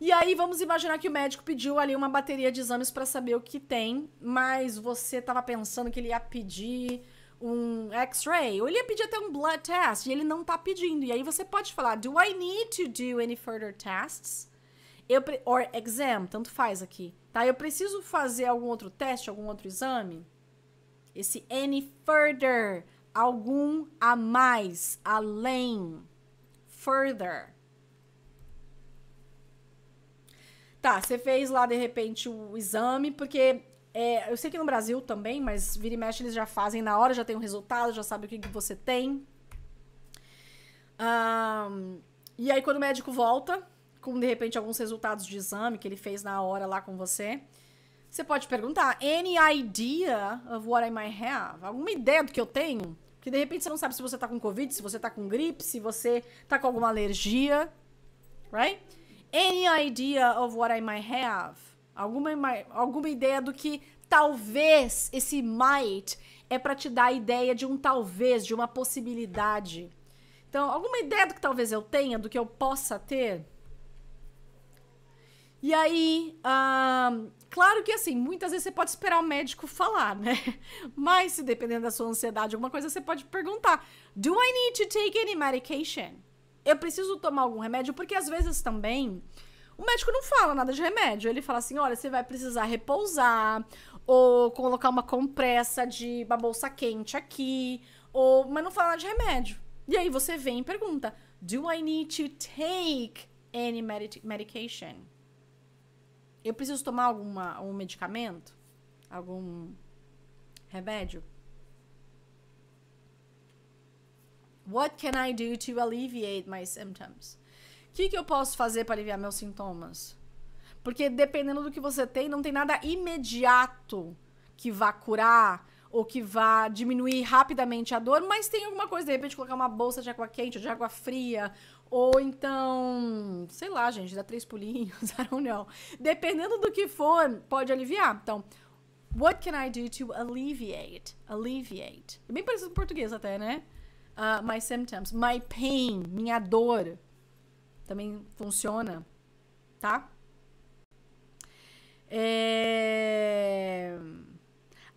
E aí vamos imaginar que o médico pediu ali uma bateria de exames para saber o que tem, mas você estava pensando que ele ia pedir um X-ray, ou ele ia pedir até um blood test e ele não está pedindo. E aí você pode falar, do I need to do any further tests? Eu or exam, tanto faz aqui. Tá? Eu preciso fazer algum outro teste, algum outro exame? Esse any further, algum a mais, além, further. Tá, você fez lá de repente o exame, porque é, eu sei que no Brasil também, mas vira e mexe eles já fazem na hora, já tem o resultado, já sabe o que, que você tem. Um, e aí, quando o médico volta, com de repente alguns resultados de exame que ele fez na hora lá com você. Você pode perguntar: Any idea of what I might have? Alguma ideia do que eu tenho? Porque de repente você não sabe se você tá com Covid, se você tá com gripe, se você tá com alguma alergia. Right? Any idea of what I might have? Alguma, alguma ideia do que talvez esse might é para te dar a ideia de um talvez, de uma possibilidade. Então, alguma ideia do que talvez eu tenha, do que eu possa ter? E aí, claro que assim, muitas vezes você pode esperar o médico falar, né? Mas se dependendo da sua ansiedade, alguma coisa, você pode perguntar: Do I need to take any medication? Eu preciso tomar algum remédio? Porque às vezes também o médico não fala nada de remédio. Ele fala assim: olha, você vai precisar repousar, ou colocar uma compressa de uma bolsa quente aqui, ou. Mas não fala nada de remédio. E aí você vem e pergunta: Do I need to take any medication? Eu preciso tomar alguma, algum medicamento? Algum remédio? What can I do to alleviate my symptoms? O que, que eu posso fazer para aliviar meus sintomas? Porque dependendo do que você tem, não tem nada imediato que vá curar ou que vá diminuir rapidamente a dor, mas tem alguma coisa, de repente, colocar uma bolsa de água quente ou de água fria, ou então, sei lá, gente, dá três pulinhos, não Dependendo do que for, pode aliviar. Então, what can I do to alleviate? Alleviate. É bem parecido com português até, né? Uh, my symptoms, my pain, minha dor. Também funciona, tá? É...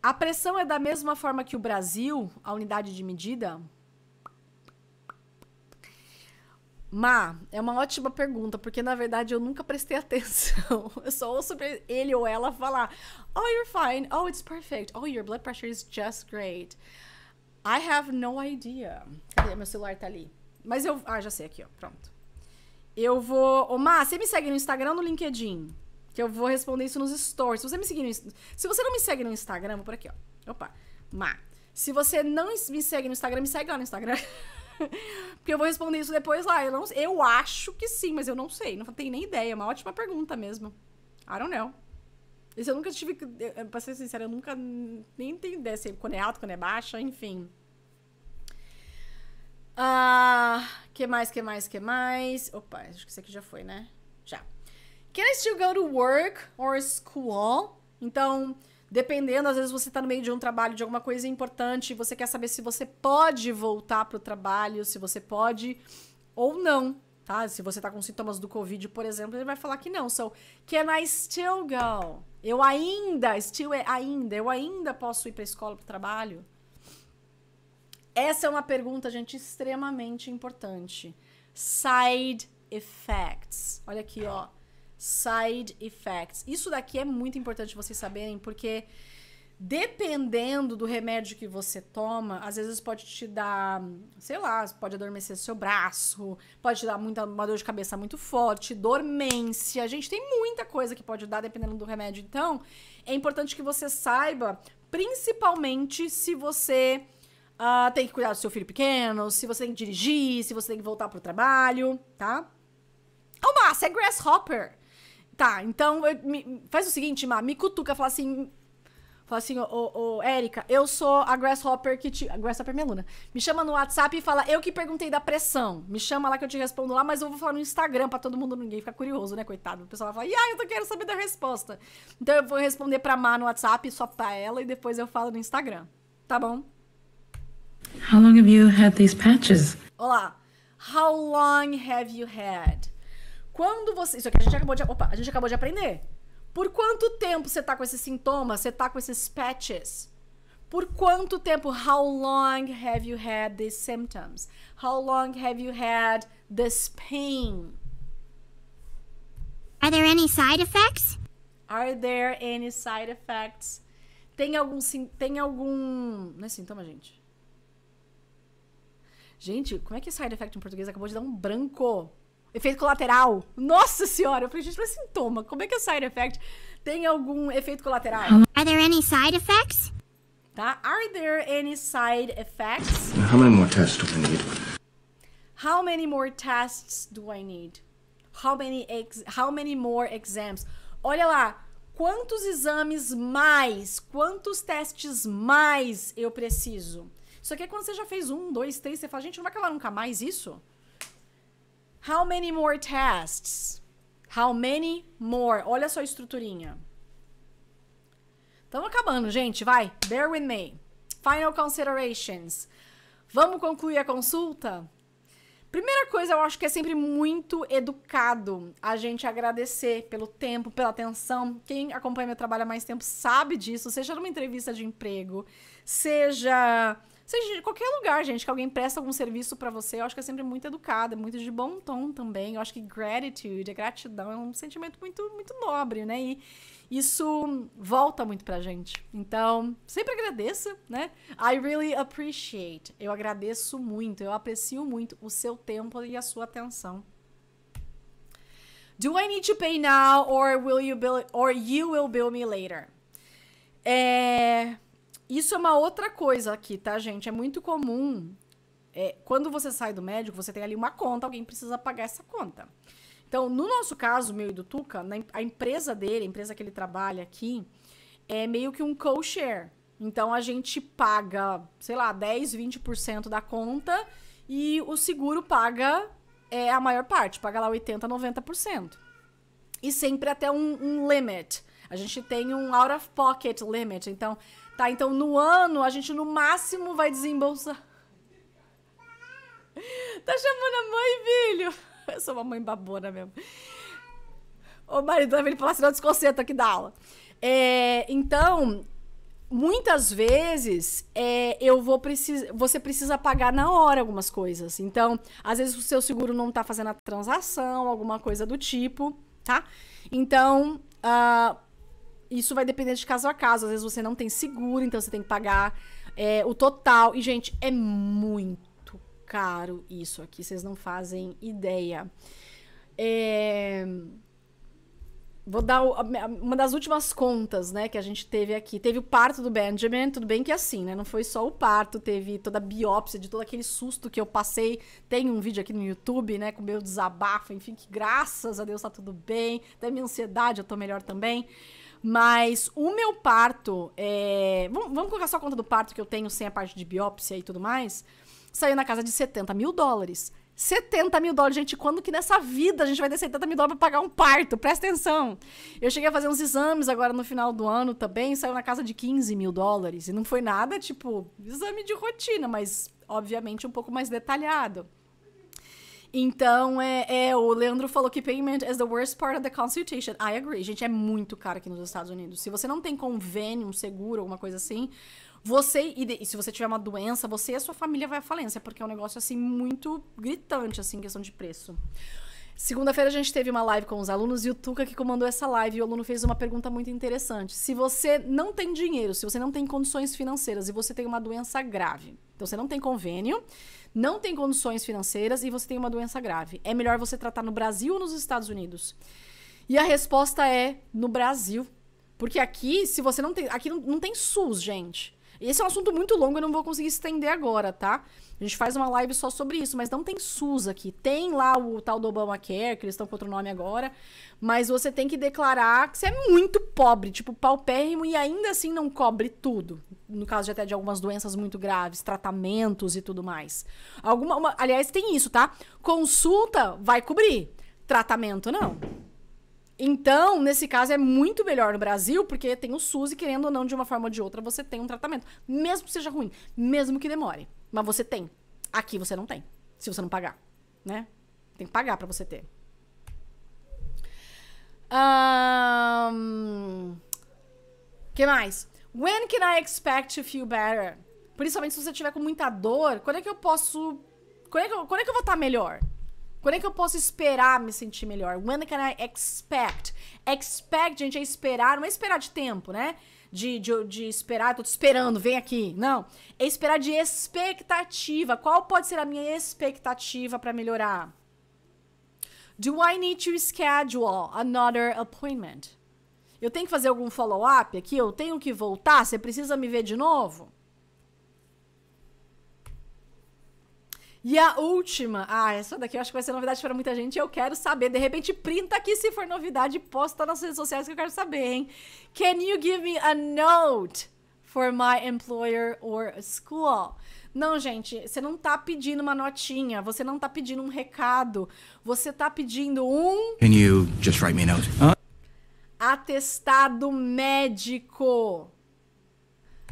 A pressão é da mesma forma que o Brasil, a unidade de medida? Má, é uma ótima pergunta, porque na verdade eu nunca prestei atenção. Eu só ouço ele ou ela falar: Oh, you're fine. Oh, it's perfect. Oh, your blood pressure is just great. I have no idea. Cadê? Meu celular tá ali. Mas eu. Ah, já sei aqui, ó. Pronto. Eu vou. Ô, Má, você me segue no Instagram ou no LinkedIn? Que eu vou responder isso nos stories. Se você me seguir no... Se você não me segue no Instagram, vou por aqui, ó. Opa. Má. Se você não me segue no Instagram, me segue lá no Instagram. Porque eu vou responder isso depois lá. Eu, não, eu acho que sim, mas eu não sei. Não tenho nem ideia. É uma ótima pergunta mesmo. I don't know. Isso eu nunca tive. pra ser sincera, eu nunca nem tenho ideia se é quando é alto, quando é baixa, enfim. Ah, que mais, que mais, que mais? Opa, acho que isso aqui já foi, né? Já. Can I still go to work or school? Então, Dependendo, às vezes você está no meio de um trabalho, de alguma coisa importante, e você quer saber se você pode voltar para o trabalho, se você pode ou não, tá? Se você está com sintomas do Covid, por exemplo, ele vai falar que não. So, can I still go? Eu ainda, still é ainda, eu ainda posso ir para a escola, para o trabalho? Essa é uma pergunta, gente, extremamente importante. Side effects. Olha aqui, ó side effects. Isso daqui é muito importante vocês saberem, porque dependendo do remédio que você toma, às vezes pode te dar, sei lá, pode adormecer seu braço, pode te dar muita, uma dor de cabeça muito forte, dormência. A gente tem muita coisa que pode dar dependendo do remédio. Então, é importante que você saiba, principalmente se você. Uh, tem que cuidar do seu filho pequeno, se você tem que dirigir, se você tem que voltar pro trabalho, tá? Alma, você é grasshopper. Tá, então eu, me, faz o seguinte, Má, me cutuca, fala assim. Fala assim, ô, ô, ô Érica, eu sou a Grasshopper que te. A Grasshopper é minha aluna. Me chama no WhatsApp e fala, eu que perguntei da pressão. Me chama lá que eu te respondo lá, mas eu vou falar no Instagram pra todo mundo, ninguém ficar curioso, né, coitado? O pessoal vai falar, ah, eu tô querendo saber da resposta. Então eu vou responder pra Má no WhatsApp, só pra ela, e depois eu falo no Instagram. Tá bom? How long have you had these patches? Olá. How long have you had? Quando você. Isso aqui a gente acabou de. Opa, a gente acabou de aprender. Por quanto tempo você tá com esses sintomas? Você tá com esses patches? Por quanto tempo? How long have you had these symptoms? How long have you had this pain? Are there any side effects? Are there any side effects? Tem algum tem algum, não é sintoma, gente? Gente, como é que é side effect em português acabou de dar um branco? Efeito colateral. Nossa senhora, eu falei, gente, mas sintoma, como é que é side effect? Tem algum efeito colateral? Are there any side effects? Tá? Are there any side effects? How many more tests do I need? How many more tests do I need? How many, ex how many more exams? Olha lá, quantos exames mais, quantos testes mais eu preciso? Isso aqui é quando você já fez um, dois, três, você fala, gente, não vai acabar nunca mais isso? How many more tests? How many more? Olha só a estruturinha. Estamos acabando, gente. Vai, bear with me. Final considerations. Vamos concluir a consulta? Primeira coisa, eu acho que é sempre muito educado a gente agradecer pelo tempo, pela atenção. Quem acompanha meu trabalho há mais tempo sabe disso, seja numa entrevista de emprego, seja Seja de qualquer lugar, gente, que alguém presta algum serviço para você, eu acho que é sempre muito educada, muito de bom tom também. Eu acho que gratitude, a gratidão é um sentimento muito, muito nobre, né? E isso volta muito pra gente. Então, sempre agradeça, né? I really appreciate. Eu agradeço muito, eu aprecio muito o seu tempo e a sua atenção. Do I need to pay now or will you bill or you will bill me later? É isso é uma outra coisa aqui, tá, gente? É muito comum. É, quando você sai do médico, você tem ali uma conta, alguém precisa pagar essa conta. Então, no nosso caso, meu e do Tuca, na, a empresa dele, a empresa que ele trabalha aqui, é meio que um co-share. Então, a gente paga, sei lá, 10, 20% da conta e o seguro paga é, a maior parte, paga lá 80, 90%. E sempre até um, um limit. A gente tem um out of pocket limit. Então, Tá? Então, no ano, a gente no máximo vai desembolsar. Tá chamando a mãe, filho? Eu sou uma mãe babona mesmo. O marido leva ele pra lá, senão desconcentra aqui da aula. É, então, muitas vezes é, eu vou Você precisa pagar na hora algumas coisas. Então, às vezes o seu seguro não tá fazendo a transação, alguma coisa do tipo, tá? Então. Uh, isso vai depender de caso a caso. Às vezes você não tem seguro, então você tem que pagar é, o total. E, gente, é muito caro isso aqui. Vocês não fazem ideia. É... Vou dar uma das últimas contas, né, que a gente teve aqui. Teve o parto do Benjamin, tudo bem que é assim, né? Não foi só o parto, teve toda a biópsia, de todo aquele susto que eu passei. Tem um vídeo aqui no YouTube, né, com meu desabafo, enfim, que graças a Deus tá tudo bem. Até minha ansiedade, eu tô melhor também. Mas o meu parto. É... Vamos, vamos colocar só a conta do parto que eu tenho sem a parte de biópsia e tudo mais. Saiu na casa de 70 mil dólares. 70 mil dólares, gente, quando que nessa vida a gente vai ter 70 mil dólares pra pagar um parto? Presta atenção. Eu cheguei a fazer uns exames agora no final do ano também, saiu na casa de 15 mil dólares. E não foi nada, tipo, exame de rotina, mas obviamente um pouco mais detalhado. Então, é, é, o Leandro falou que payment is the worst part of the consultation. I agree. Gente, é muito caro aqui nos Estados Unidos. Se você não tem convênio, um seguro, alguma coisa assim, você e, se você tiver uma doença, você e a sua família vai à falência, porque é um negócio assim muito gritante assim, em questão de preço. Segunda-feira a gente teve uma live com os alunos e o Tuca que comandou essa live. E o aluno fez uma pergunta muito interessante. Se você não tem dinheiro, se você não tem condições financeiras e você tem uma doença grave, então você não tem convênio, não tem condições financeiras e você tem uma doença grave. É melhor você tratar no Brasil ou nos Estados Unidos? E a resposta é no Brasil. Porque aqui, se você não tem. Aqui não, não tem SUS, gente. Esse é um assunto muito longo, eu não vou conseguir estender agora, tá? A gente faz uma live só sobre isso, mas não tem SUS aqui. Tem lá o tal do Obamacare, que eles estão com outro nome agora, mas você tem que declarar que você é muito pobre, tipo, paupérrimo, e ainda assim não cobre tudo, no caso de até de algumas doenças muito graves, tratamentos e tudo mais. Alguma, uma, aliás, tem isso, tá? Consulta vai cobrir, tratamento não. Então, nesse caso, é muito melhor no Brasil, porque tem o SUS e, querendo ou não, de uma forma ou de outra, você tem um tratamento. Mesmo que seja ruim, mesmo que demore. Mas você tem. Aqui você não tem, se você não pagar, né? Tem que pagar para você ter. O um, que mais? When can I expect to feel better? Principalmente se você tiver com muita dor, quando é que eu posso. Quando é que eu, quando é que eu vou estar tá melhor? Quando é que eu posso esperar me sentir melhor? When can I expect? Expect, gente, é esperar, não é esperar de tempo, né? De, de, de esperar, tô te esperando, vem aqui. Não. É esperar de expectativa. Qual pode ser a minha expectativa para melhorar? Do I need to schedule another appointment? Eu tenho que fazer algum follow-up aqui? Eu tenho que voltar? Você precisa me ver de novo? E a última, ah, essa daqui eu acho que vai ser novidade para muita gente. Eu quero saber, de repente, printa aqui se for novidade, posta nas redes sociais que eu quero saber, hein? Can you give me a note for my employer or school? Não, gente, você não tá pedindo uma notinha, você não tá pedindo um recado, você tá pedindo um. Can you just write me a note? Huh? Atestado médico.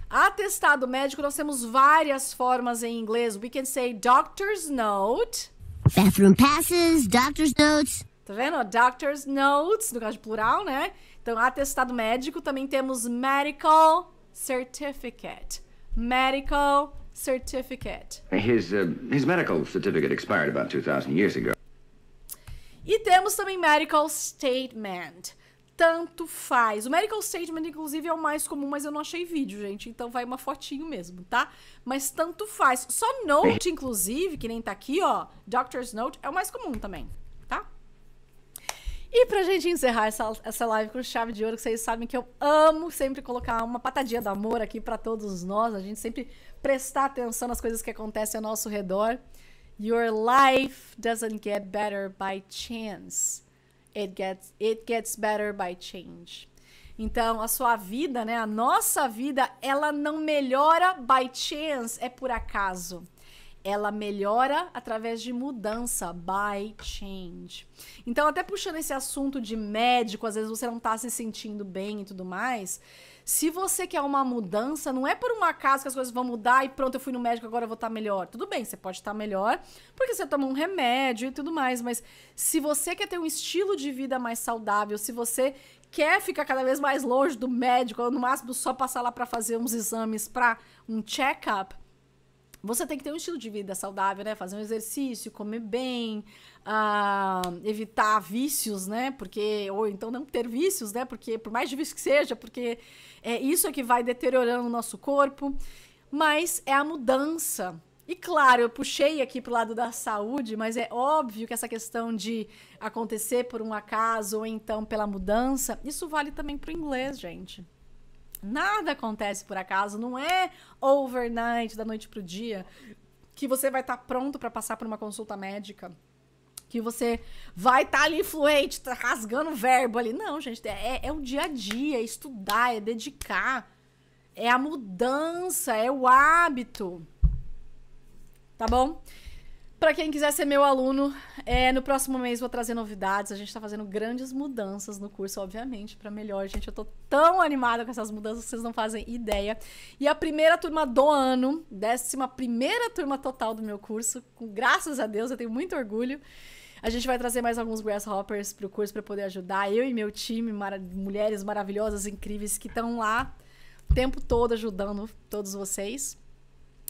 Atestado médico, nós temos várias formas em inglês. We can say doctor's note. Bathroom passes, doctor's notes. Tá vendo? Doctor's notes, no caso de plural, né? Então, atestado médico, também temos medical certificate. Medical certificate. His, uh, his medical certificate expired about 2000 years ago. E temos também medical statement tanto faz. O medical statement, inclusive, é o mais comum, mas eu não achei vídeo, gente. Então vai uma fotinho mesmo, tá? Mas tanto faz. Só note, inclusive, que nem tá aqui, ó. Doctor's note é o mais comum também, tá? E pra gente encerrar essa, essa live com chave de ouro, que vocês sabem que eu amo sempre colocar uma patadinha do amor aqui para todos nós. A gente sempre prestar atenção nas coisas que acontecem ao nosso redor. Your life doesn't get better by chance. It gets, it gets better by change. Então, a sua vida, né, a nossa vida, ela não melhora by chance, é por acaso. Ela melhora através de mudança, by change. Então, até puxando esse assunto de médico, às vezes você não está se sentindo bem e tudo mais, se você quer uma mudança, não é por um acaso que as coisas vão mudar e pronto, eu fui no médico, agora eu vou estar tá melhor. Tudo bem, você pode estar tá melhor porque você toma um remédio e tudo mais, mas se você quer ter um estilo de vida mais saudável, se você quer ficar cada vez mais longe do médico, ou no máximo só passar lá para fazer uns exames para um check-up, você tem que ter um estilo de vida saudável, né? Fazer um exercício, comer bem, uh, evitar vícios, né? Porque ou então não ter vícios, né? Porque por mais difícil que seja, porque é isso é que vai deteriorando o nosso corpo. Mas é a mudança. E claro, eu puxei aqui pro lado da saúde, mas é óbvio que essa questão de acontecer por um acaso ou então pela mudança, isso vale também pro inglês, gente. Nada acontece por acaso, não é overnight, da noite pro dia, que você vai estar tá pronto para passar por uma consulta médica. Que você vai estar tá ali fluente, tá rasgando verbo ali. Não, gente, é, é, é o dia a dia, é estudar, é dedicar. É a mudança, é o hábito. Tá bom? Para quem quiser ser meu aluno, é, no próximo mês vou trazer novidades. A gente está fazendo grandes mudanças no curso, obviamente, para melhor. Gente, eu tô tão animada com essas mudanças, vocês não fazem ideia. E a primeira turma do ano, décima primeira turma total do meu curso, com, graças a Deus, eu tenho muito orgulho. A gente vai trazer mais alguns grasshoppers para o curso para poder ajudar eu e meu time, mulheres maravilhosas, incríveis que estão lá o tempo todo ajudando todos vocês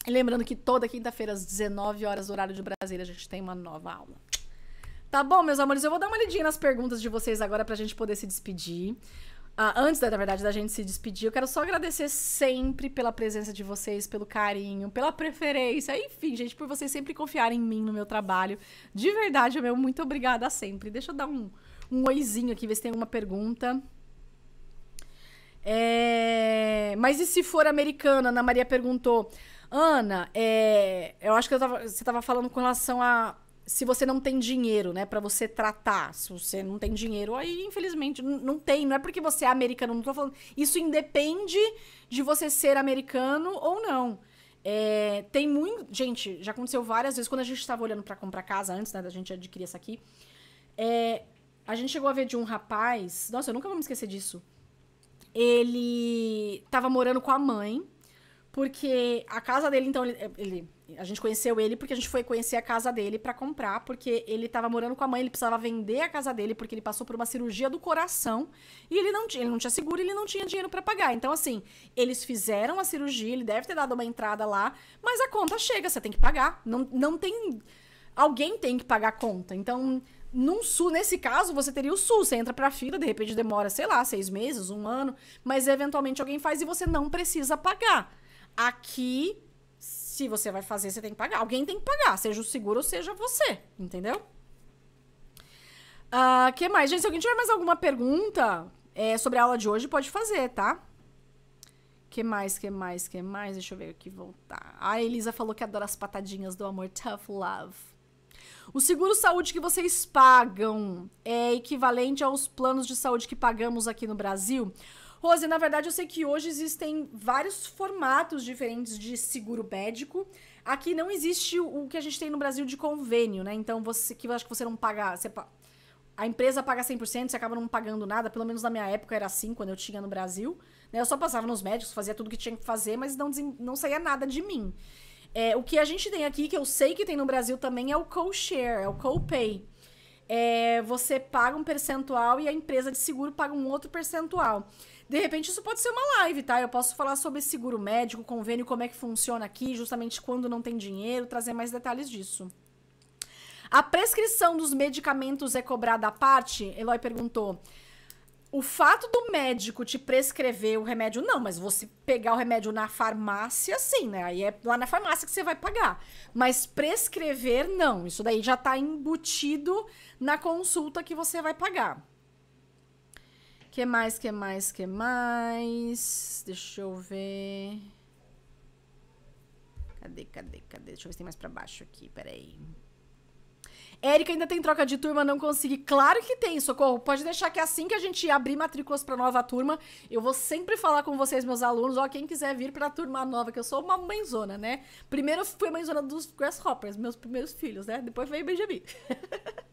lembrando que toda quinta-feira, às 19 horas, horário de Brasília, a gente tem uma nova aula. Tá bom, meus amores? Eu vou dar uma olhadinha nas perguntas de vocês agora pra gente poder se despedir. Ah, antes, da, na verdade, da gente se despedir, eu quero só agradecer sempre pela presença de vocês, pelo carinho, pela preferência, enfim, gente, por vocês sempre confiarem em mim, no meu trabalho. De verdade, meu, muito obrigada sempre. Deixa eu dar um, um oizinho aqui, ver se tem alguma pergunta. É... Mas e se for americana? Ana Maria perguntou. Ana, é, eu acho que eu tava, você estava falando com relação a se você não tem dinheiro, né, para você tratar, se você não tem dinheiro, aí infelizmente não tem, não é porque você é americano, não tô falando, isso independe de você ser americano ou não. É, tem muito, gente, já aconteceu várias vezes quando a gente estava olhando para comprar casa antes, né, da gente adquirir essa aqui. É, a gente chegou a ver de um rapaz, nossa, eu nunca vou me esquecer disso. Ele tava morando com a mãe, porque a casa dele, então, ele, ele, a gente conheceu ele porque a gente foi conhecer a casa dele para comprar, porque ele tava morando com a mãe, ele precisava vender a casa dele porque ele passou por uma cirurgia do coração e ele não tinha, ele não tinha seguro, ele não tinha dinheiro para pagar. Então, assim, eles fizeram a cirurgia, ele deve ter dado uma entrada lá, mas a conta chega, você tem que pagar. Não, não tem alguém tem que pagar a conta. Então, num SUS, nesse caso, você teria o SUS. Você entra pra fila, de repente demora, sei lá, seis meses, um ano, mas eventualmente alguém faz e você não precisa pagar. Aqui, se você vai fazer, você tem que pagar. Alguém tem que pagar, seja o seguro ou seja você, entendeu? O uh, ah, que mais? Gente, se alguém tiver mais alguma pergunta é, sobre a aula de hoje, pode fazer, tá? que mais, que mais, que mais? Deixa eu ver aqui, voltar. A Elisa falou que adora as patadinhas do amor. Tough love. O seguro saúde que vocês pagam é equivalente aos planos de saúde que pagamos aqui no Brasil? Rose, na verdade, eu sei que hoje existem vários formatos diferentes de seguro médico. Aqui não existe o que a gente tem no Brasil de convênio, né? Então, você que eu acho que você não paga. Você, a empresa paga 100%, você acaba não pagando nada. Pelo menos na minha época era assim, quando eu tinha no Brasil. Né? Eu só passava nos médicos, fazia tudo que tinha que fazer, mas não, não saía nada de mim. É, o que a gente tem aqui, que eu sei que tem no Brasil também, é o co-share, é o co-pay. É, você paga um percentual e a empresa de seguro paga um outro percentual. De repente, isso pode ser uma live, tá? Eu posso falar sobre seguro médico, convênio, como é que funciona aqui, justamente quando não tem dinheiro, trazer mais detalhes disso. A prescrição dos medicamentos é cobrada à parte? Eloy perguntou. O fato do médico te prescrever o remédio, não, mas você pegar o remédio na farmácia, sim, né? Aí é lá na farmácia que você vai pagar. Mas prescrever, não. Isso daí já tá embutido na consulta que você vai pagar. Que mais, que mais, que mais? Deixa eu ver. Cadê, cadê, cadê? Deixa eu ver se tem mais pra baixo aqui, peraí. Érica, ainda tem troca de turma, não consegui. Claro que tem, socorro. Pode deixar que assim que a gente abrir matrículas para nova turma, eu vou sempre falar com vocês, meus alunos. Ó, quem quiser vir para turma nova, que eu sou uma mãezona, né? Primeiro eu fui mãezona dos Grasshoppers, meus primeiros filhos, né? Depois veio Benjamin.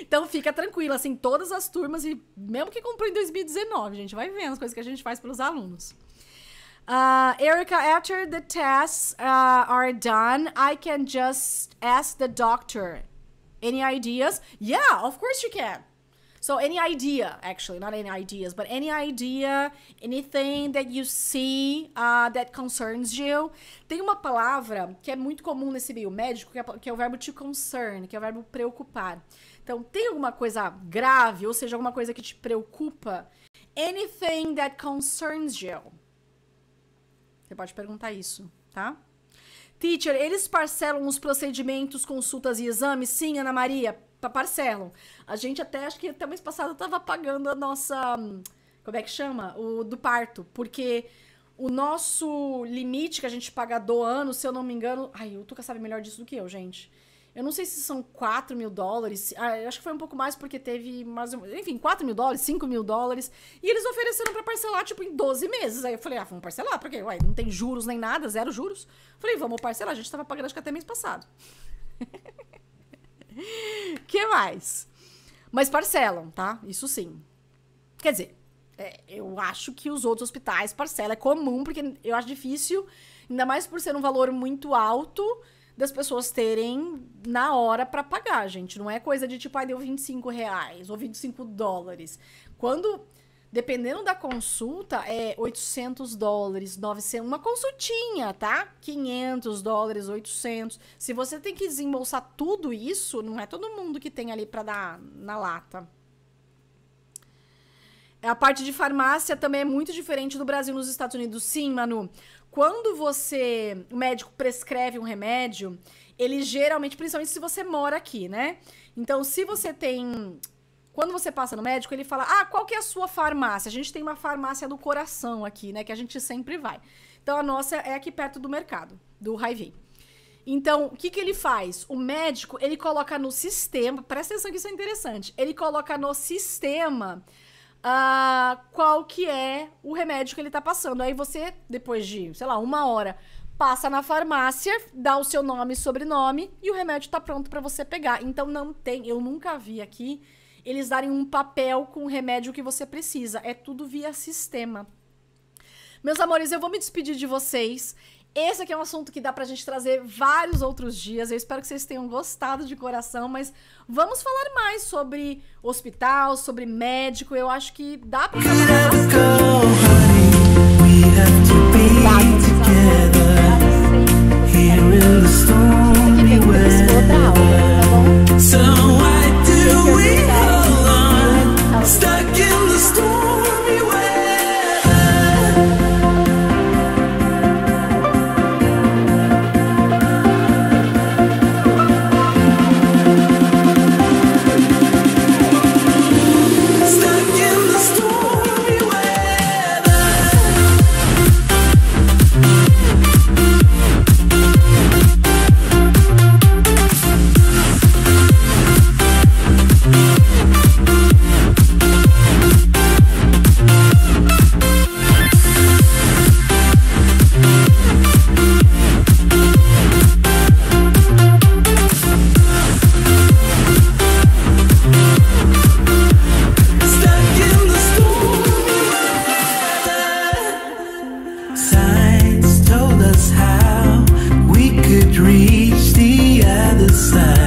Então fica tranquila, assim, todas as turmas, e mesmo que comprou em 2019, a gente vai vendo as coisas que a gente faz pelos alunos. Uh, Erica, after the tests uh, are done, I can just ask the doctor. Any ideas? Yeah, of course you can. So any idea, actually, not any ideas, but any idea, anything that you see uh, that concerns you. Tem uma palavra que é muito comum nesse meio médico, que é, que é o verbo to concern, que é o verbo preocupar. Então, tem alguma coisa grave, ou seja, alguma coisa que te preocupa? Anything that concerns you. Você pode perguntar isso, tá? Teacher, eles parcelam os procedimentos, consultas e exames? Sim, Ana Maria, parcelam. A gente até, acho que até mês passado estava pagando a nossa, hum, como é que chama? O do parto, porque o nosso limite que a gente paga do ano, se eu não me engano, ai, o Tuca sabe melhor disso do que eu, gente eu não sei se são 4 mil dólares. Ah, acho que foi um pouco mais porque teve mais. Enfim, 4 mil dólares, 5 mil dólares. E eles ofereceram para parcelar, tipo, em 12 meses. Aí eu falei, ah, vamos parcelar, porque uai, não tem juros nem nada, zero juros. Falei, vamos parcelar. A gente tava pagando acho que até mês passado. que mais? Mas parcelam, tá? Isso sim. Quer dizer, é, eu acho que os outros hospitais parcelam. É comum, porque eu acho difícil, ainda mais por ser um valor muito alto das pessoas terem na hora para pagar, gente. Não é coisa de tipo, ah, deu 25 reais ou 25 dólares. Quando, dependendo da consulta, é 800 dólares, 900, uma consultinha, tá? 500 dólares, 800. Se você tem que desembolsar tudo isso, não é todo mundo que tem ali para dar na lata. A parte de farmácia também é muito diferente do Brasil nos Estados Unidos. Sim, Manu quando você, o médico prescreve um remédio, ele geralmente, principalmente se você mora aqui, né? Então, se você tem quando você passa no médico, ele fala: "Ah, qual que é a sua farmácia?". A gente tem uma farmácia do coração aqui, né, que a gente sempre vai. Então a nossa é aqui perto do mercado, do hy Então, o que, que ele faz? O médico, ele coloca no sistema, presta atenção que isso é interessante. Ele coloca no sistema uh, qual que é o remédio que ele tá passando. Aí você, depois de, sei lá, uma hora, passa na farmácia, dá o seu nome e sobrenome e o remédio tá pronto para você pegar. Então não tem, eu nunca vi aqui eles darem um papel com o remédio que você precisa. É tudo via sistema. Meus amores, eu vou me despedir de vocês. Esse aqui é um assunto que dá pra gente trazer vários outros dias. Eu espero que vocês tenham gostado de coração, mas vamos falar mais sobre hospital, sobre médico. Eu acho que dá pra